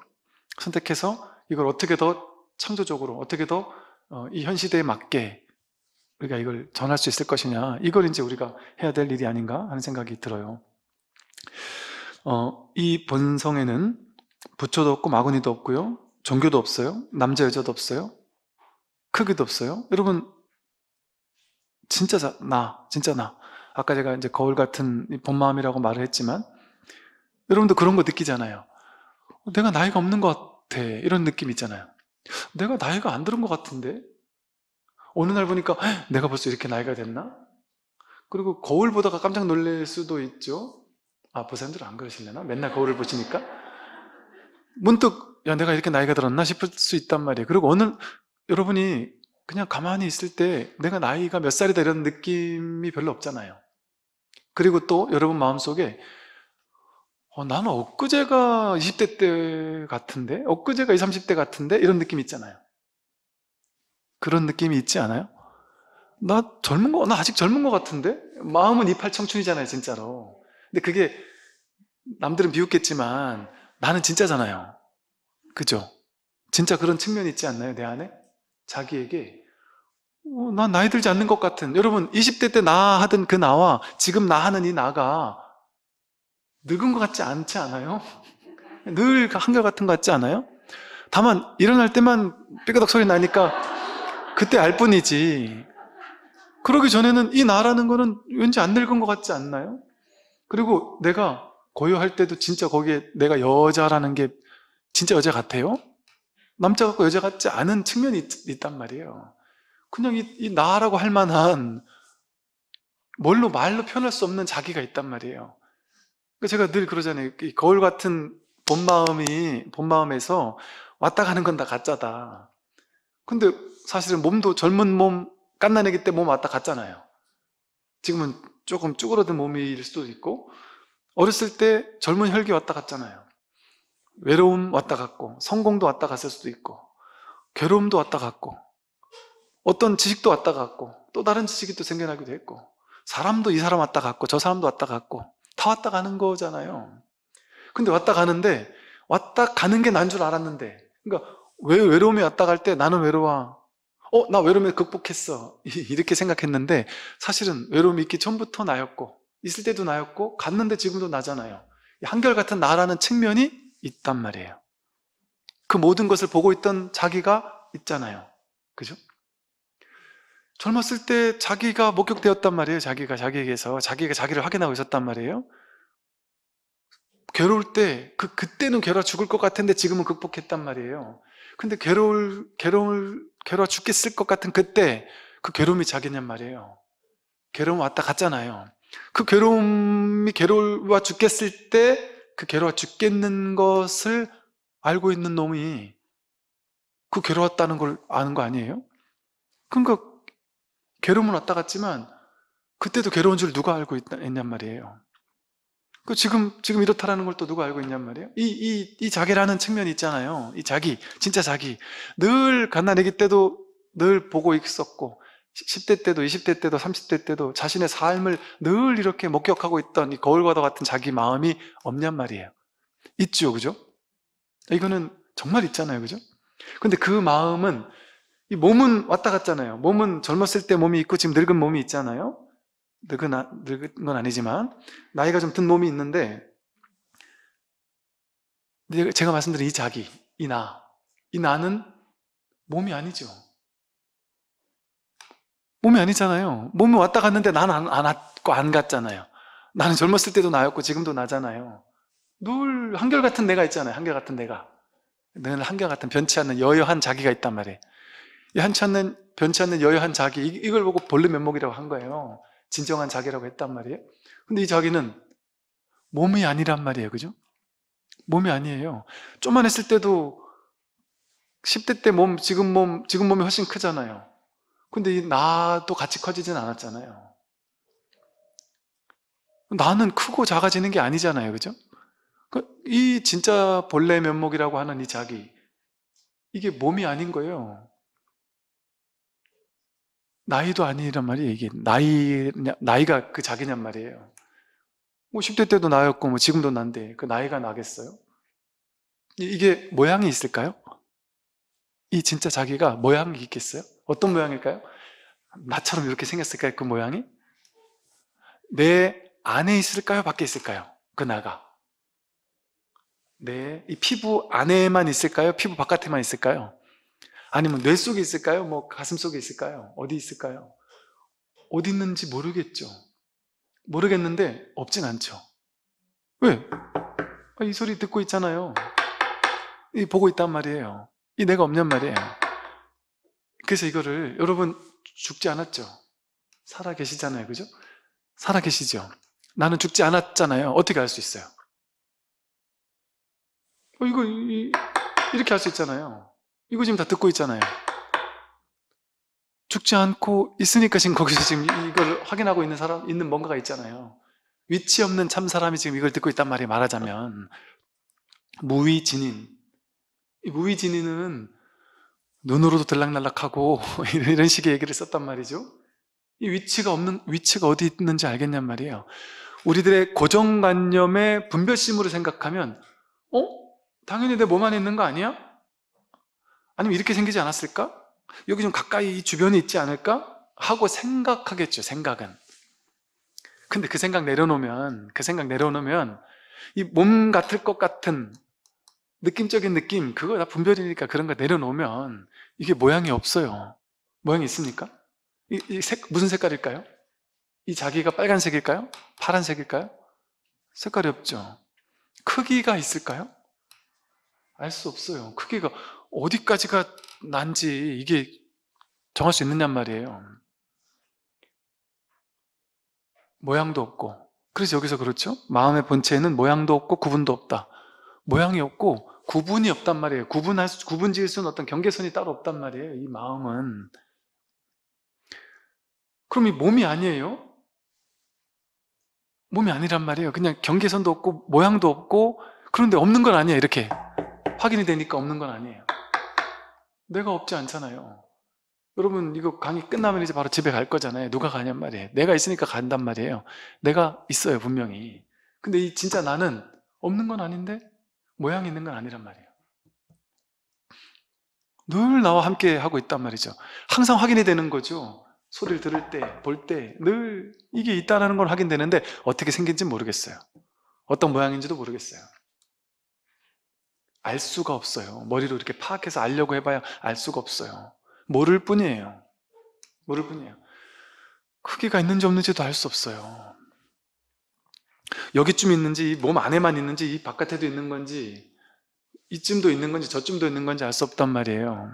선택해서 이걸 어떻게 더 창조적으로 어떻게 더 이현 어, 시대에 맞게 우리가 이걸 전할 수 있을 것이냐 이걸 이제 우리가 해야 될 일이 아닌가 하는 생각이 들어요 어, 이 본성에는 부처도 없고 마구니도 없고요 종교도 없어요 남자 여자도 없어요 크기도 없어요 여러분 진짜 자, 나 진짜 나 아까 제가 이제 거울 같은 본 마음이라고 말을 했지만 여러분도 그런 거 느끼잖아요 내가 나이가 없는 것 같아 이런 느낌 있잖아요 내가 나이가 안 들은 것 같은데 어느 날 보니까 내가 벌써 이렇게 나이가 됐나? 그리고 거울 보다가 깜짝 놀랄 수도 있죠. 아, 보사님들 그 안 그러실려나? 맨날 거울을 보시니까? 문득, 야, 내가 이렇게 나이가 들었나? 싶을 수 있단 말이에요. 그리고 오늘, 여러분이 그냥 가만히 있을 때 내가 나이가 몇 살이다 이런 느낌이 별로 없잖아요. 그리고 또 여러분 마음속에 어, 나는 엊그제가 20대 때 같은데? 엊그제가 20, 30대 같은데? 이런 느낌 있잖아요. 그런 느낌이 있지 않아요? 나 젊은 거, 나 아직 젊은 거 같은데? 마음은 이팔 청춘이잖아요, 진짜로. 근데 그게 남들은 미웠겠지만 나는 진짜잖아요. 그죠? 진짜 그런 측면이 있지 않나요, 내 안에? 자기에게. 어, 난 나이 들지 않는 것 같은. 여러분, 20대 때 나 하던 그 나와 지금 나 하는 이 나가 늙은 것 같지 않지 않아요? 늘 그 한결같은 것 같지 않아요? 다만, 일어날 때만 삐그덕 소리 나니까 그때 알 뿐이지. 그러기 전에는 이 나라는 거는 왠지 안 늙은 것 같지 않나요? 그리고 내가 고요할 때도 진짜 거기에 내가 여자라는 게 진짜 여자 같아요? 남자 같고 여자 같지 않은 측면이 있, 단 말이에요. 그냥 이, 이 나라고 할 만한 뭘로 말로 표현할 수 없는 자기가 있단 말이에요. 그러니까 제가 늘 그러잖아요. 거울 같은 본 마음이 본 마음에서 왔다 가는 건 다 가짜다. 근데 사실은 몸도 젊은 몸, 갓난내기때 몸 왔다 갔잖아요. 지금은 조금 쭈그러든 몸일 수도 있고, 어렸을 때 젊은 혈기 왔다 갔잖아요. 외로움 왔다 갔고, 성공도 왔다 갔을 수도 있고, 괴로움도 왔다 갔고, 어떤 지식도 왔다 갔고, 또 다른 지식이 또 생겨나기도 했고, 사람도 이 사람 왔다 갔고, 저 사람도 왔다 갔고, 다 왔다 가는 거잖아요. 근데 왔다 가는데, 왔다 가는 게 난 줄 알았는데, 그러니까 왜 외로움이 왔다 갈 때 나는 외로워. 어, 나 외로움을 극복했어. 이렇게 생각했는데 사실은 외로움이 있기 전부터 나였고, 있을 때도 나였고, 갔는데 지금도 나잖아요. 한결같은 나라는 측면이 있단 말이에요. 그 모든 것을 보고 있던 자기가 있잖아요. 그죠? 젊었을 때 자기가 목격되었단 말이에요. 자기가 자기에게서. 자기가 자기를 확인하고 있었단 말이에요. 괴로울 때, 그, 그때는 괴로워 죽을 것 같은데 지금은 극복했단 말이에요. 근데 괴로울, 괴로울 괴로워 죽겠을 것 같은 그때 그 괴로움이 자기냔 말이에요. 괴로움 왔다 갔잖아요. 그 괴로움이 괴로워 죽겠을 때 그 괴로워 죽겠는 것을 알고 있는 놈이 그 괴로웠다는 걸 아는 거 아니에요? 그러니까 괴로움은 왔다 갔지만 그때도 괴로운 줄 누가 알고 있단 말이에요. 그 지금 지금 이렇다라는 걸 또 누가 알고 있냔 말이에요. 이 이이 이, 이 자기라는 측면이 있잖아요. 이 자기 진짜 자기 늘 갓난아기 때도 늘 보고 있었고 10대 때도 20대 때도 30대 때도 자신의 삶을 늘 이렇게 목격하고 있던 이 거울과도 같은 자기 마음이 없냔 말이에요. 있죠, 그죠? 이거는 정말 있잖아요, 그죠? 근데 그 마음은 이 몸은 왔다 갔잖아요. 몸은 젊었을 때 몸이 있고 지금 늙은 몸이 있잖아요. 늙은, 아, 늙은 건 아니지만 나이가 좀 든 몸이 있는데 제가 말씀드린 이 자기, 이 나, 이 나는 몸이 아니죠. 몸이 아니잖아요. 몸이 왔다 갔는데 나는 안, 안 왔고 안 갔잖아요. 나는 젊었을 때도 나였고 지금도 나잖아요. 늘 한결같은 내가 있잖아요. 한결같은 내가. 늘 한결같은 변치 않는 여여한 자기가 있단 말이에요. 이 한치 않는, 변치 않는 여여한 자기, 이걸 보고 본래 면목이라고 한 거예요. 진정한 자기라고 했단 말이에요. 근데 이 자기는 몸이 아니란 말이에요. 그죠? 몸이 아니에요. 좀만 했을 때도 10대 때 몸, 지금 몸, 지금 몸이 훨씬 크잖아요. 근데 이 나도 같이 커지진 않았잖아요. 나는 크고 작아지는 게 아니잖아요. 그죠? 그 이 진짜 본래 면목이라고 하는 이 자기. 이게 몸이 아닌 거예요. 나이도 아니란 말이에요, 이게. 나이, 나이가 그 자기냔 말이에요. 뭐 10대 때도 나였고, 뭐 지금도 난데, 그 나이가 나겠어요? 이게 모양이 있을까요? 이 진짜 자기가 모양이 있겠어요? 어떤 모양일까요? 나처럼 이렇게 생겼을까요? 그 모양이? 내 안에 있을까요? 밖에 있을까요? 그 나가. 내, 이 피부 안에만 있을까요? 피부 바깥에만 있을까요? 아니면 뇌 속에 있을까요? 뭐 가슴 속에 있을까요? 어디 있을까요? 어디 있는지 모르겠죠. 모르겠는데 없진 않죠. 왜? 아, 이 소리 듣고 있잖아요. 이 보고 있단 말이에요. 이 내가 없냔 말이에요. 그래서 이거를 여러분 죽지 않았죠. 살아 계시잖아요. 그죠? 살아 계시죠. 나는 죽지 않았잖아요. 어떻게 알 수 있어요? 어, 이거 이렇게 할 수 있잖아요. 이거 지금 다 듣고 있잖아요. 죽지 않고 있으니까 지금 거기서 지금 이걸 확인하고 있는 사람, 있는 뭔가가 있잖아요. 위치 없는 참 사람이 지금 이걸 듣고 있단 말이 에요 말하자면, 무위진인. 무위진인은 눈으로도 들락날락하고 이런 식의 얘기를 썼단 말이죠. 이 위치가 없는, 위치가 어디 있는지 알겠냔 말이에요. 우리들의 고정관념의 분별심으로 생각하면, 어? 당연히 내 몸 안에 있는 거 아니야? 아니면 이렇게 생기지 않았을까? 여기 좀 가까이 주변에 있지 않을까? 하고 생각하겠죠, 생각은. 근데 그 생각 내려놓으면, 그 생각 내려놓으면, 이 몸 같을 것 같은 느낌적인 느낌, 그거 다 분별이니까 그런 거 내려놓으면 이게 모양이 없어요. 모양이 있습니까? 이, 이 색, 무슨 색깔일까요? 이 자기가 빨간색일까요? 파란색일까요? 색깔이 없죠. 크기가 있을까요? 알 수 없어요. 크기가 어디까지가 난지 이게 정할 수 있느냐 말이에요. 모양도 없고. 그래서 여기서 그렇죠? 마음의 본체에는 모양도 없고 구분도 없다. 모양이 없고 구분이 없단 말이에요. 구분할 수, 구분 지을 수는 어떤 경계선이 따로 없단 말이에요. 이 마음은. 그럼 이 몸이 아니에요? 몸이 아니란 말이에요. 그냥 경계선도 없고 모양도 없고 그런데 없는 건 아니에요. 이렇게 확인이 되니까 없는 건 아니에요. 내가 없지 않잖아요. 여러분 이거 강의 끝나면 이제 바로 집에 갈 거잖아요. 누가 가냔 말이에요. 내가 있으니까 간단 말이에요. 내가 있어요 분명히. 근데 이 진짜 나는 없는 건 아닌데 모양 있는 건 아니란 말이에요. 늘 나와 함께 하고 있단 말이죠. 항상 확인이 되는 거죠. 소리를 들을 때, 볼 때, 늘 이게 있다는 걸 확인되는데 어떻게 생긴지 모르겠어요. 어떤 모양인지도 모르겠어요. 알 수가 없어요. 머리로 이렇게 파악해서 알려고 해봐야 알 수가 없어요. 모를 뿐이에요. 모를 뿐이에요. 크기가 있는지 없는지도 알 수 없어요. 여기쯤 있는지, 몸 안에만 있는지, 이 바깥에도 있는 건지, 이쯤도 있는 건지, 저쯤도 있는 건지 알 수 없단 말이에요.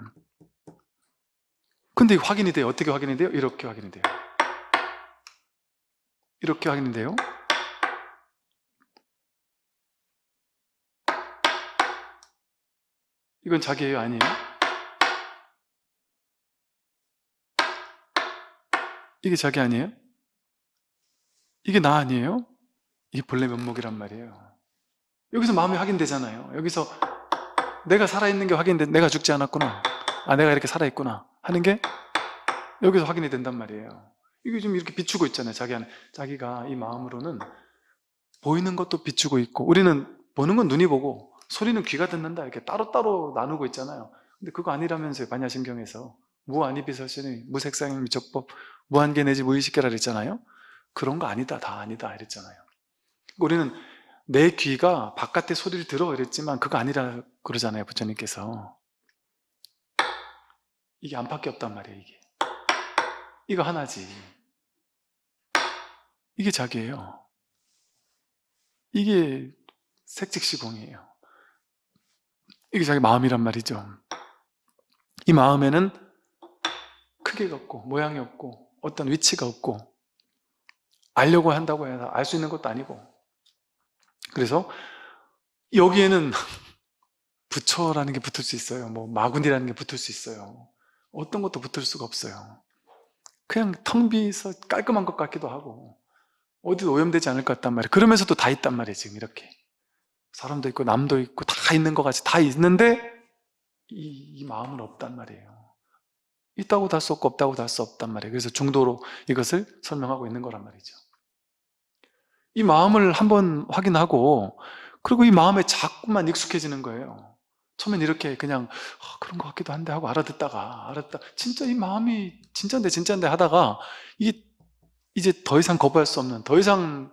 근데 확인이 돼요. 어떻게 확인이 돼요? 이렇게 확인이 돼요. 이렇게 확인이 돼요. 이건 자기예요? 아니에요? 이게 자기 아니에요? 이게 나 아니에요? 이게 본래 면목이란 말이에요. 여기서 마음이 확인되잖아요. 여기서 내가 살아있는 게 확인된, 내가 죽지 않았구나. 아, 내가 이렇게 살아있구나. 하는 게 여기서 확인이 된단 말이에요. 이게 지금 이렇게 비추고 있잖아요. 자기 안에. 자기가 이 마음으로는 보이는 것도 비추고 있고, 우리는 보는 건 눈이 보고, 소리는 귀가 듣는다 이렇게 따로따로 나누고 있잖아요. 근데 그거 아니라면서요. 반야신경에서 무아니비설신이 무색상이 미적법 무한계 내지 무의식계라 그랬잖아요. 그런 거 아니다 다 아니다 이랬잖아요. 우리는 내 귀가 바깥의 소리를 들어 이랬지만 그거 아니라 그러잖아요 부처님께서 이게 안팎에 없단 말이에요 이게 이거 하나지 이게 자기예요 이게 색직시공이에요 이게 자기 마음이란 말이죠. 이 마음에는 크기가 없고, 모양이 없고, 어떤 위치가 없고, 알려고 한다고 해서 알 수 있는 것도 아니고. 그래서 여기에는 부처라는 게 붙을 수 있어요. 뭐 마군이라는 게 붙을 수 있어요. 어떤 것도 붙을 수가 없어요. 그냥 텅 비서 깔끔한 것 같기도 하고 어디도 오염되지 않을 것 같단 말이에요. 그러면서도 다 있단 말이에요. 지금 이렇게. 사람도 있고 남도 있고 다 있는 것 같이 다 있는데 이, 이 마음은 없단 말이에요. 있다고 다수 없고 없다고 다수 없단 말이에요. 그래서 중도로 이것을 설명하고 있는 거란 말이죠. 이 마음을 한번 확인하고 그리고 이 마음에 자꾸만 익숙해지는 거예요. 처음엔 이렇게 그냥 어, 그런 것 같기도 한데 하고 알아듣다가 알았다 진짜 이 마음이 진짜인데 진짜인데 하다가 이게 이제 더 이상 거부할 수 없는 더 이상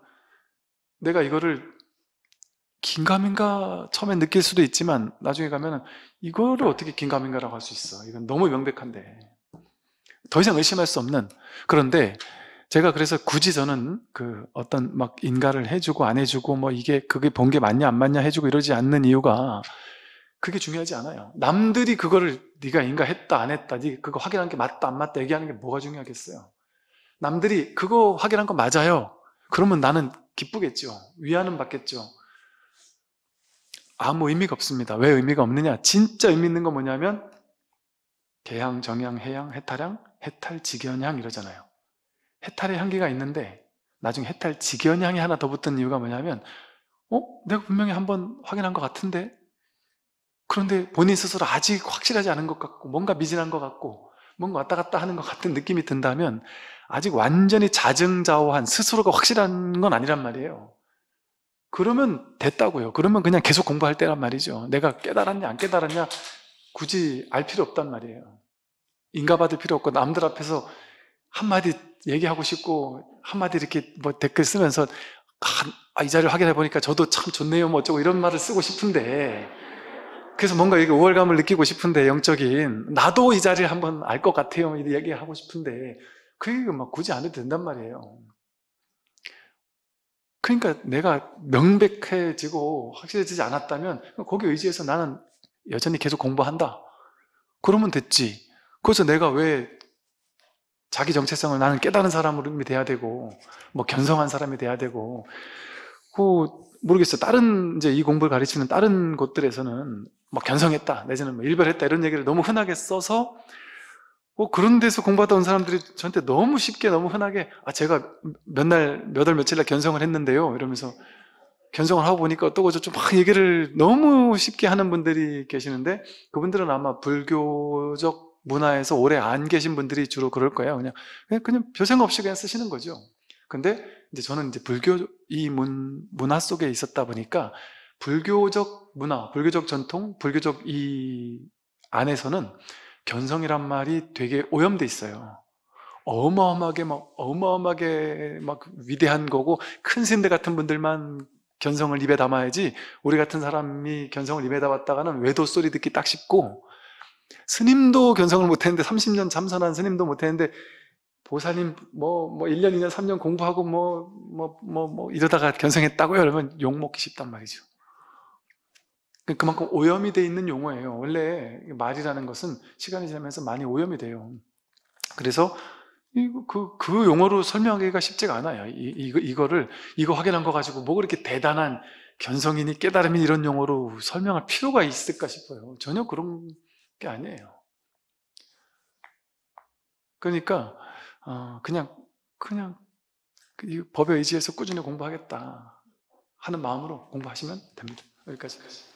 내가 이거를 긴가민가 처음에 느낄 수도 있지만 나중에 가면 이거를 어떻게 긴가민가라고 할 수 있어 이건 너무 명백한데 더 이상 의심할 수 없는 그런데 제가 그래서 굳이 저는 그 어떤 막 인가를 해주고 안 해주고 뭐 이게 그게 본 게 맞냐 안 맞냐 해주고 이러지 않는 이유가 그게 중요하지 않아요 남들이 그거를 네가 인가했다 안 했다 네 그거 확인한 게 맞다 안 맞다 얘기하는 게 뭐가 중요하겠어요 남들이 그거 확인한 거 맞아요 그러면 나는 기쁘겠죠 위안은 받겠죠 아무 의미가 없습니다. 왜 의미가 없느냐? 진짜 의미 있는 건 뭐냐면 개향, 정향, 해양, 해탈향, 해탈, 직연향 이러잖아요. 해탈의 향기가 있는데 나중에 해탈, 직연향이 하나 더 붙은 이유가 뭐냐면 어? 내가 분명히 한번 확인한 것 같은데 그런데 본인 스스로 아직 확실하지 않은 것 같고 뭔가 미진한 것 같고 뭔가 왔다 갔다 하는 것 같은 느낌이 든다면 아직 완전히 자증자오한 스스로가 확실한 건 아니란 말이에요. 그러면 됐다고요. 그러면 그냥 계속 공부할 때란 말이죠. 내가 깨달았냐, 안 깨달았냐, 굳이 알 필요 없단 말이에요. 인가받을 필요 없고, 남들 앞에서 한마디 얘기하고 싶고, 한마디 이렇게 뭐 댓글 쓰면서, 아, 아 이자리를 확인해 보니까 저도 참 좋네요, 뭐 어쩌고 이런 말을 쓰고 싶은데, 그래서 뭔가 이게 우월감을 느끼고 싶은데, 영적인. 나도 이 자리를 한번 알 것 같아요, 이 얘기하고 싶은데, 그 얘기 막 굳이 안 해도 된단 말이에요. 그러니까 내가 명백해지고 확실해지지 않았다면 거기 의지해서 나는 여전히 계속 공부한다. 그러면 됐지. 그래서 내가 왜 자기 정체성을 나는 깨달은 사람이 돼야 되고 뭐 견성한 사람이 돼야 되고 그 모르겠어. 다른 이제 이 공부를 가르치는 다른 곳들에서는 막 뭐 견성했다 내지는 뭐 일별했다 이런 얘기를 너무 흔하게 써서 뭐 그런 데서 공부하다 온 사람들이 저한테 너무 쉽게 너무 흔하게 아 제가 몇날몇 월 며칠 날 견성을 했는데요 이러면서 견성을 하고 보니까 어떠고 저쩌막 얘기를 너무 쉽게 하는 분들이 계시는데 그분들은 아마 불교적 문화에서 오래 안 계신 분들이 주로 그럴 거예요 그냥 그냥, 그냥 별 생각 없이 그냥 쓰시는 거죠 근데 이제 저는 이제 불교 이 문, 문화 속에 있었다 보니까 불교적 문화 불교적 전통 불교적 이 안에서는 견성이란 말이 되게 오염돼 있어요. 어마어마하게 막 어마어마하게 막 위대한 거고 큰 신대 같은 분들만 견성을 입에 담아야지 우리 같은 사람이 견성을 입에 담았다가는 외도 소리 듣기 딱 쉽고 스님도 견성을 못했는데 30년 참선한 스님도 못했는데 보살님 뭐뭐 뭐 1년 뭐 2년 3년 공부하고 뭐뭐뭐뭐 뭐, 뭐, 이러다가 견성했다고요? 그러면 욕 먹기 쉽단 말이죠. 그, 그만큼 오염이 돼 있는 용어예요. 원래 말이라는 것은 시간이 지나면서 많이 오염이 돼요. 그래서 그, 그 용어로 설명하기가 쉽지가 않아요. 이, 이거, 이거를, 이거 확인한 거 가지고 뭐 그렇게 대단한 견성이니 깨달음이 이런 용어로 설명할 필요가 있을까 싶어요. 전혀 그런 게 아니에요. 그러니까, 어, 그냥, 그냥, 이 법에 의지해서 꾸준히 공부하겠다 하는 마음으로 공부하시면 됩니다. 여기까지.